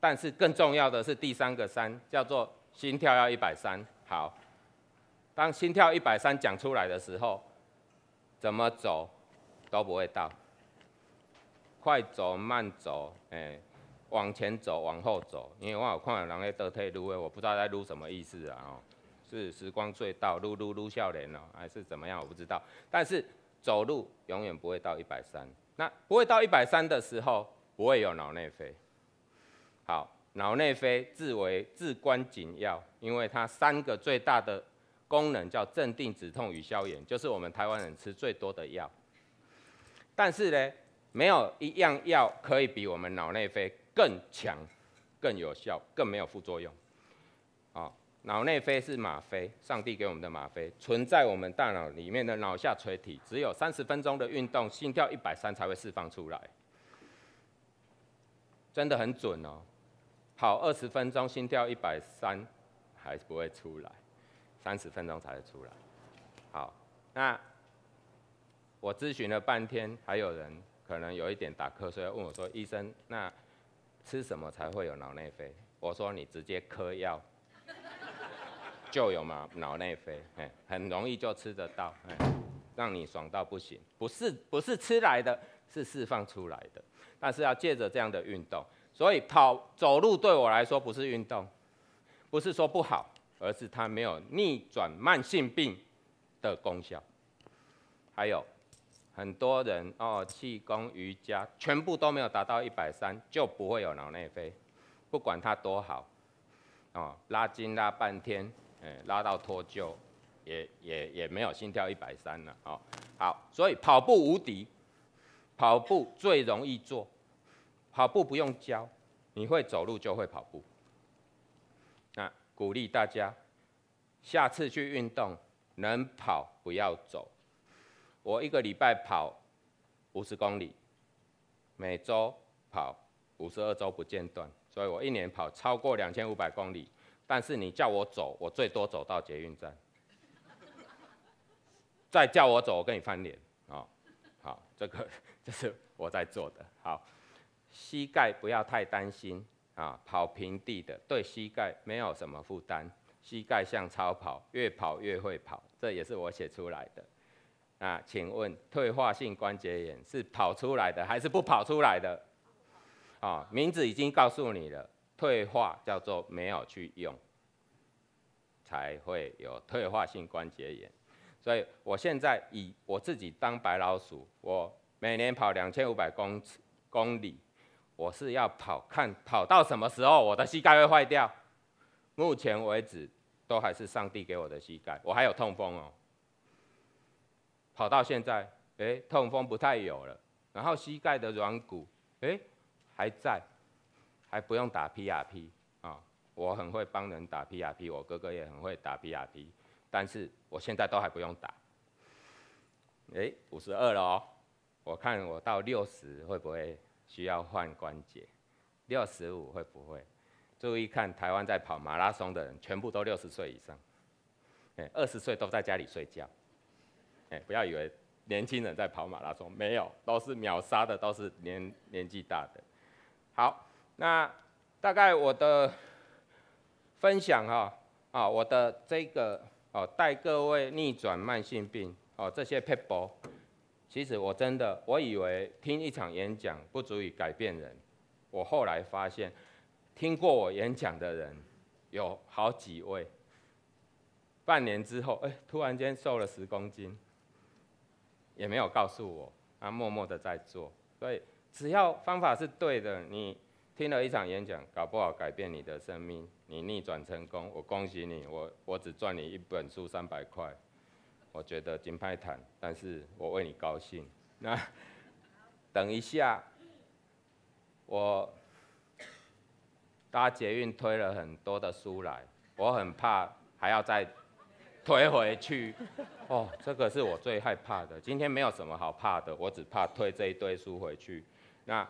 但是更重要的是第三个三，叫做心跳要一百三。好，当心跳一百三讲出来的时候，怎么走都不会到。快走、慢走，哎，往前走、往后走。因为我有看到人类得退路位，我不知道在撸什么意思啊？哦，是时光隧道？撸撸撸笑脸呢，还是怎么样？我不知道。但是走路永远不会到一百三。那不会到一百三的时候，不会有脑内啡。好，脑内啡自为至关紧要，因为它三个最大的功能叫镇定、止痛与消炎，就是我们台湾人吃最多的药。但是呢，没有一样药可以比我们脑内啡更强、更有效、更没有副作用。好。脑内啡是吗啡，上帝给我们的吗啡，存在我们大脑里面的脑下垂体，只有三十分钟的运动，心跳一百三才会释放出来，真的很准哦。跑二十分钟心跳一百三还不会出来，三十分钟才会出来。好，那我咨询了半天，还有人可能有一点打瞌睡，问我说：“医生，那吃什么才会有脑内啡？”我说：“你直接嗑药。”就有嘛脑内啡，哎，很容易就吃得到，哎，让你爽到不行。不是不是吃来的，是释放出来的。但是要借着这样的运动，所以跑走路对我来说不是运动，不是说不好，而是它没有逆转慢性病的功效。还有很多人哦，气功、瑜伽，全部都没有达到一百三，就不会有脑内啡。不管它多好，哦，拉筋拉半天。哎，拉到脱臼，也也也没有心跳一百三了哦。好，所以跑步无敌，跑步最容易做，跑步不用教，你会走路就会跑步。那鼓励大家，下次去运动能跑不要走。我一个礼拜跑五十公里，每周跑五十二周不间断，所以我一年跑超过两千五百公里。但是你叫我走，我最多走到捷运站。再叫我走，我跟你翻脸啊！好，这个就是我在做的。好，膝盖不要太担心啊，跑平地的对膝盖没有什么负担。膝盖像超跑，越跑越会跑，这也是我写出来的。啊，请问退化性关节炎是跑出来的还是不跑出来的？啊，名字已经告诉你了。退化叫做没有去用，才会有退化性关节炎。所以我现在以我自己当白老鼠，我每年跑两千五百公尺公里，我是要跑看跑到什么时候我的膝盖会坏掉。目前为止都还是上帝给我的膝盖，我还有痛风哦。跑到现在，哎，痛风不太有了，然后膝盖的软骨，哎，还在。还不用打 P.R.P 啊！我很会帮人打 P.R.P，我哥哥也很会打 P.R.P，但是我现在都还不用打。哎，五十二了哦，我看我到六十会不会需要换关节？六十五会不会？注意看，台湾在跑马拉松的人全部都六十岁以上。哎，二十岁都在家里睡觉。哎，不要以为年轻人在跑马拉松，没有，都是秒杀的，都是年年纪大的。好。那大概我的分享啊，啊，我的这个哦，带各位逆转慢性病哦，这些 people，其实我真的，我以为听一场演讲不足以改变人，我后来发现，听过我演讲的人有好几位，半年之后，哎，突然间瘦了十公斤，也没有告诉我，他默默的在做，所以只要方法是对的，你。听了一场演讲，搞不好改变你的生命，你逆转成功，我恭喜你。我我只赚你一本书三百块，我觉得金牌坦，但是我为你高兴。那等一下，我搭捷运推了很多的书来，我很怕还要再推回去。哦，这个是我最害怕的。今天没有什么好怕的，我只怕推这一堆书回去。那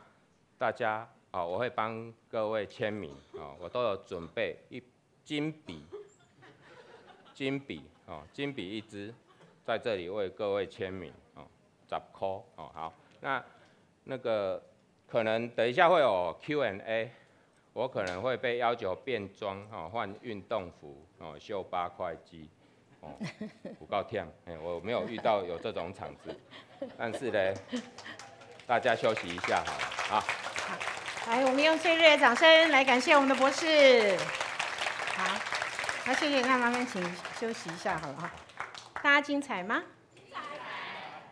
大家。哦，我会帮各位签名哦，我都有准备一金笔，金笔哦，金笔一支，在这里为各位签名哦，十颗哦，好，那那个可能等一下会有 Q&A，我可能会被要求变装哦，换运动服哦，秀八块肌哦，不够跳，我没有遇到有这种场子，但是呢，大家休息一下哈，啊。来，我们用最热烈的掌声来感谢我们的博士。好，那谢谢，那麻烦请休息一下好了哈。大家精彩吗？精彩。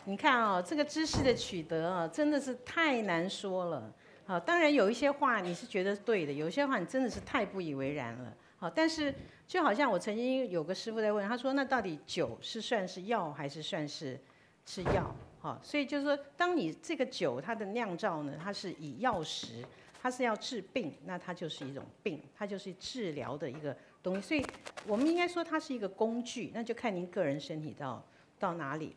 你看哦，这个知识的取得啊，真的是太难说了。好，当然有一些话你是觉得对的，有些话你真的是太不以为然了。好，但是就好像我曾经有个师傅在问，他说：“那到底酒是算是药还是算是吃药？”好，所以就是说，当你这个酒它的酿造呢，它是以药食，它是要治病，那它就是一种病，它就是治疗的一个东西，所以我们应该说它是一个工具，那就看您个人身体到到哪里。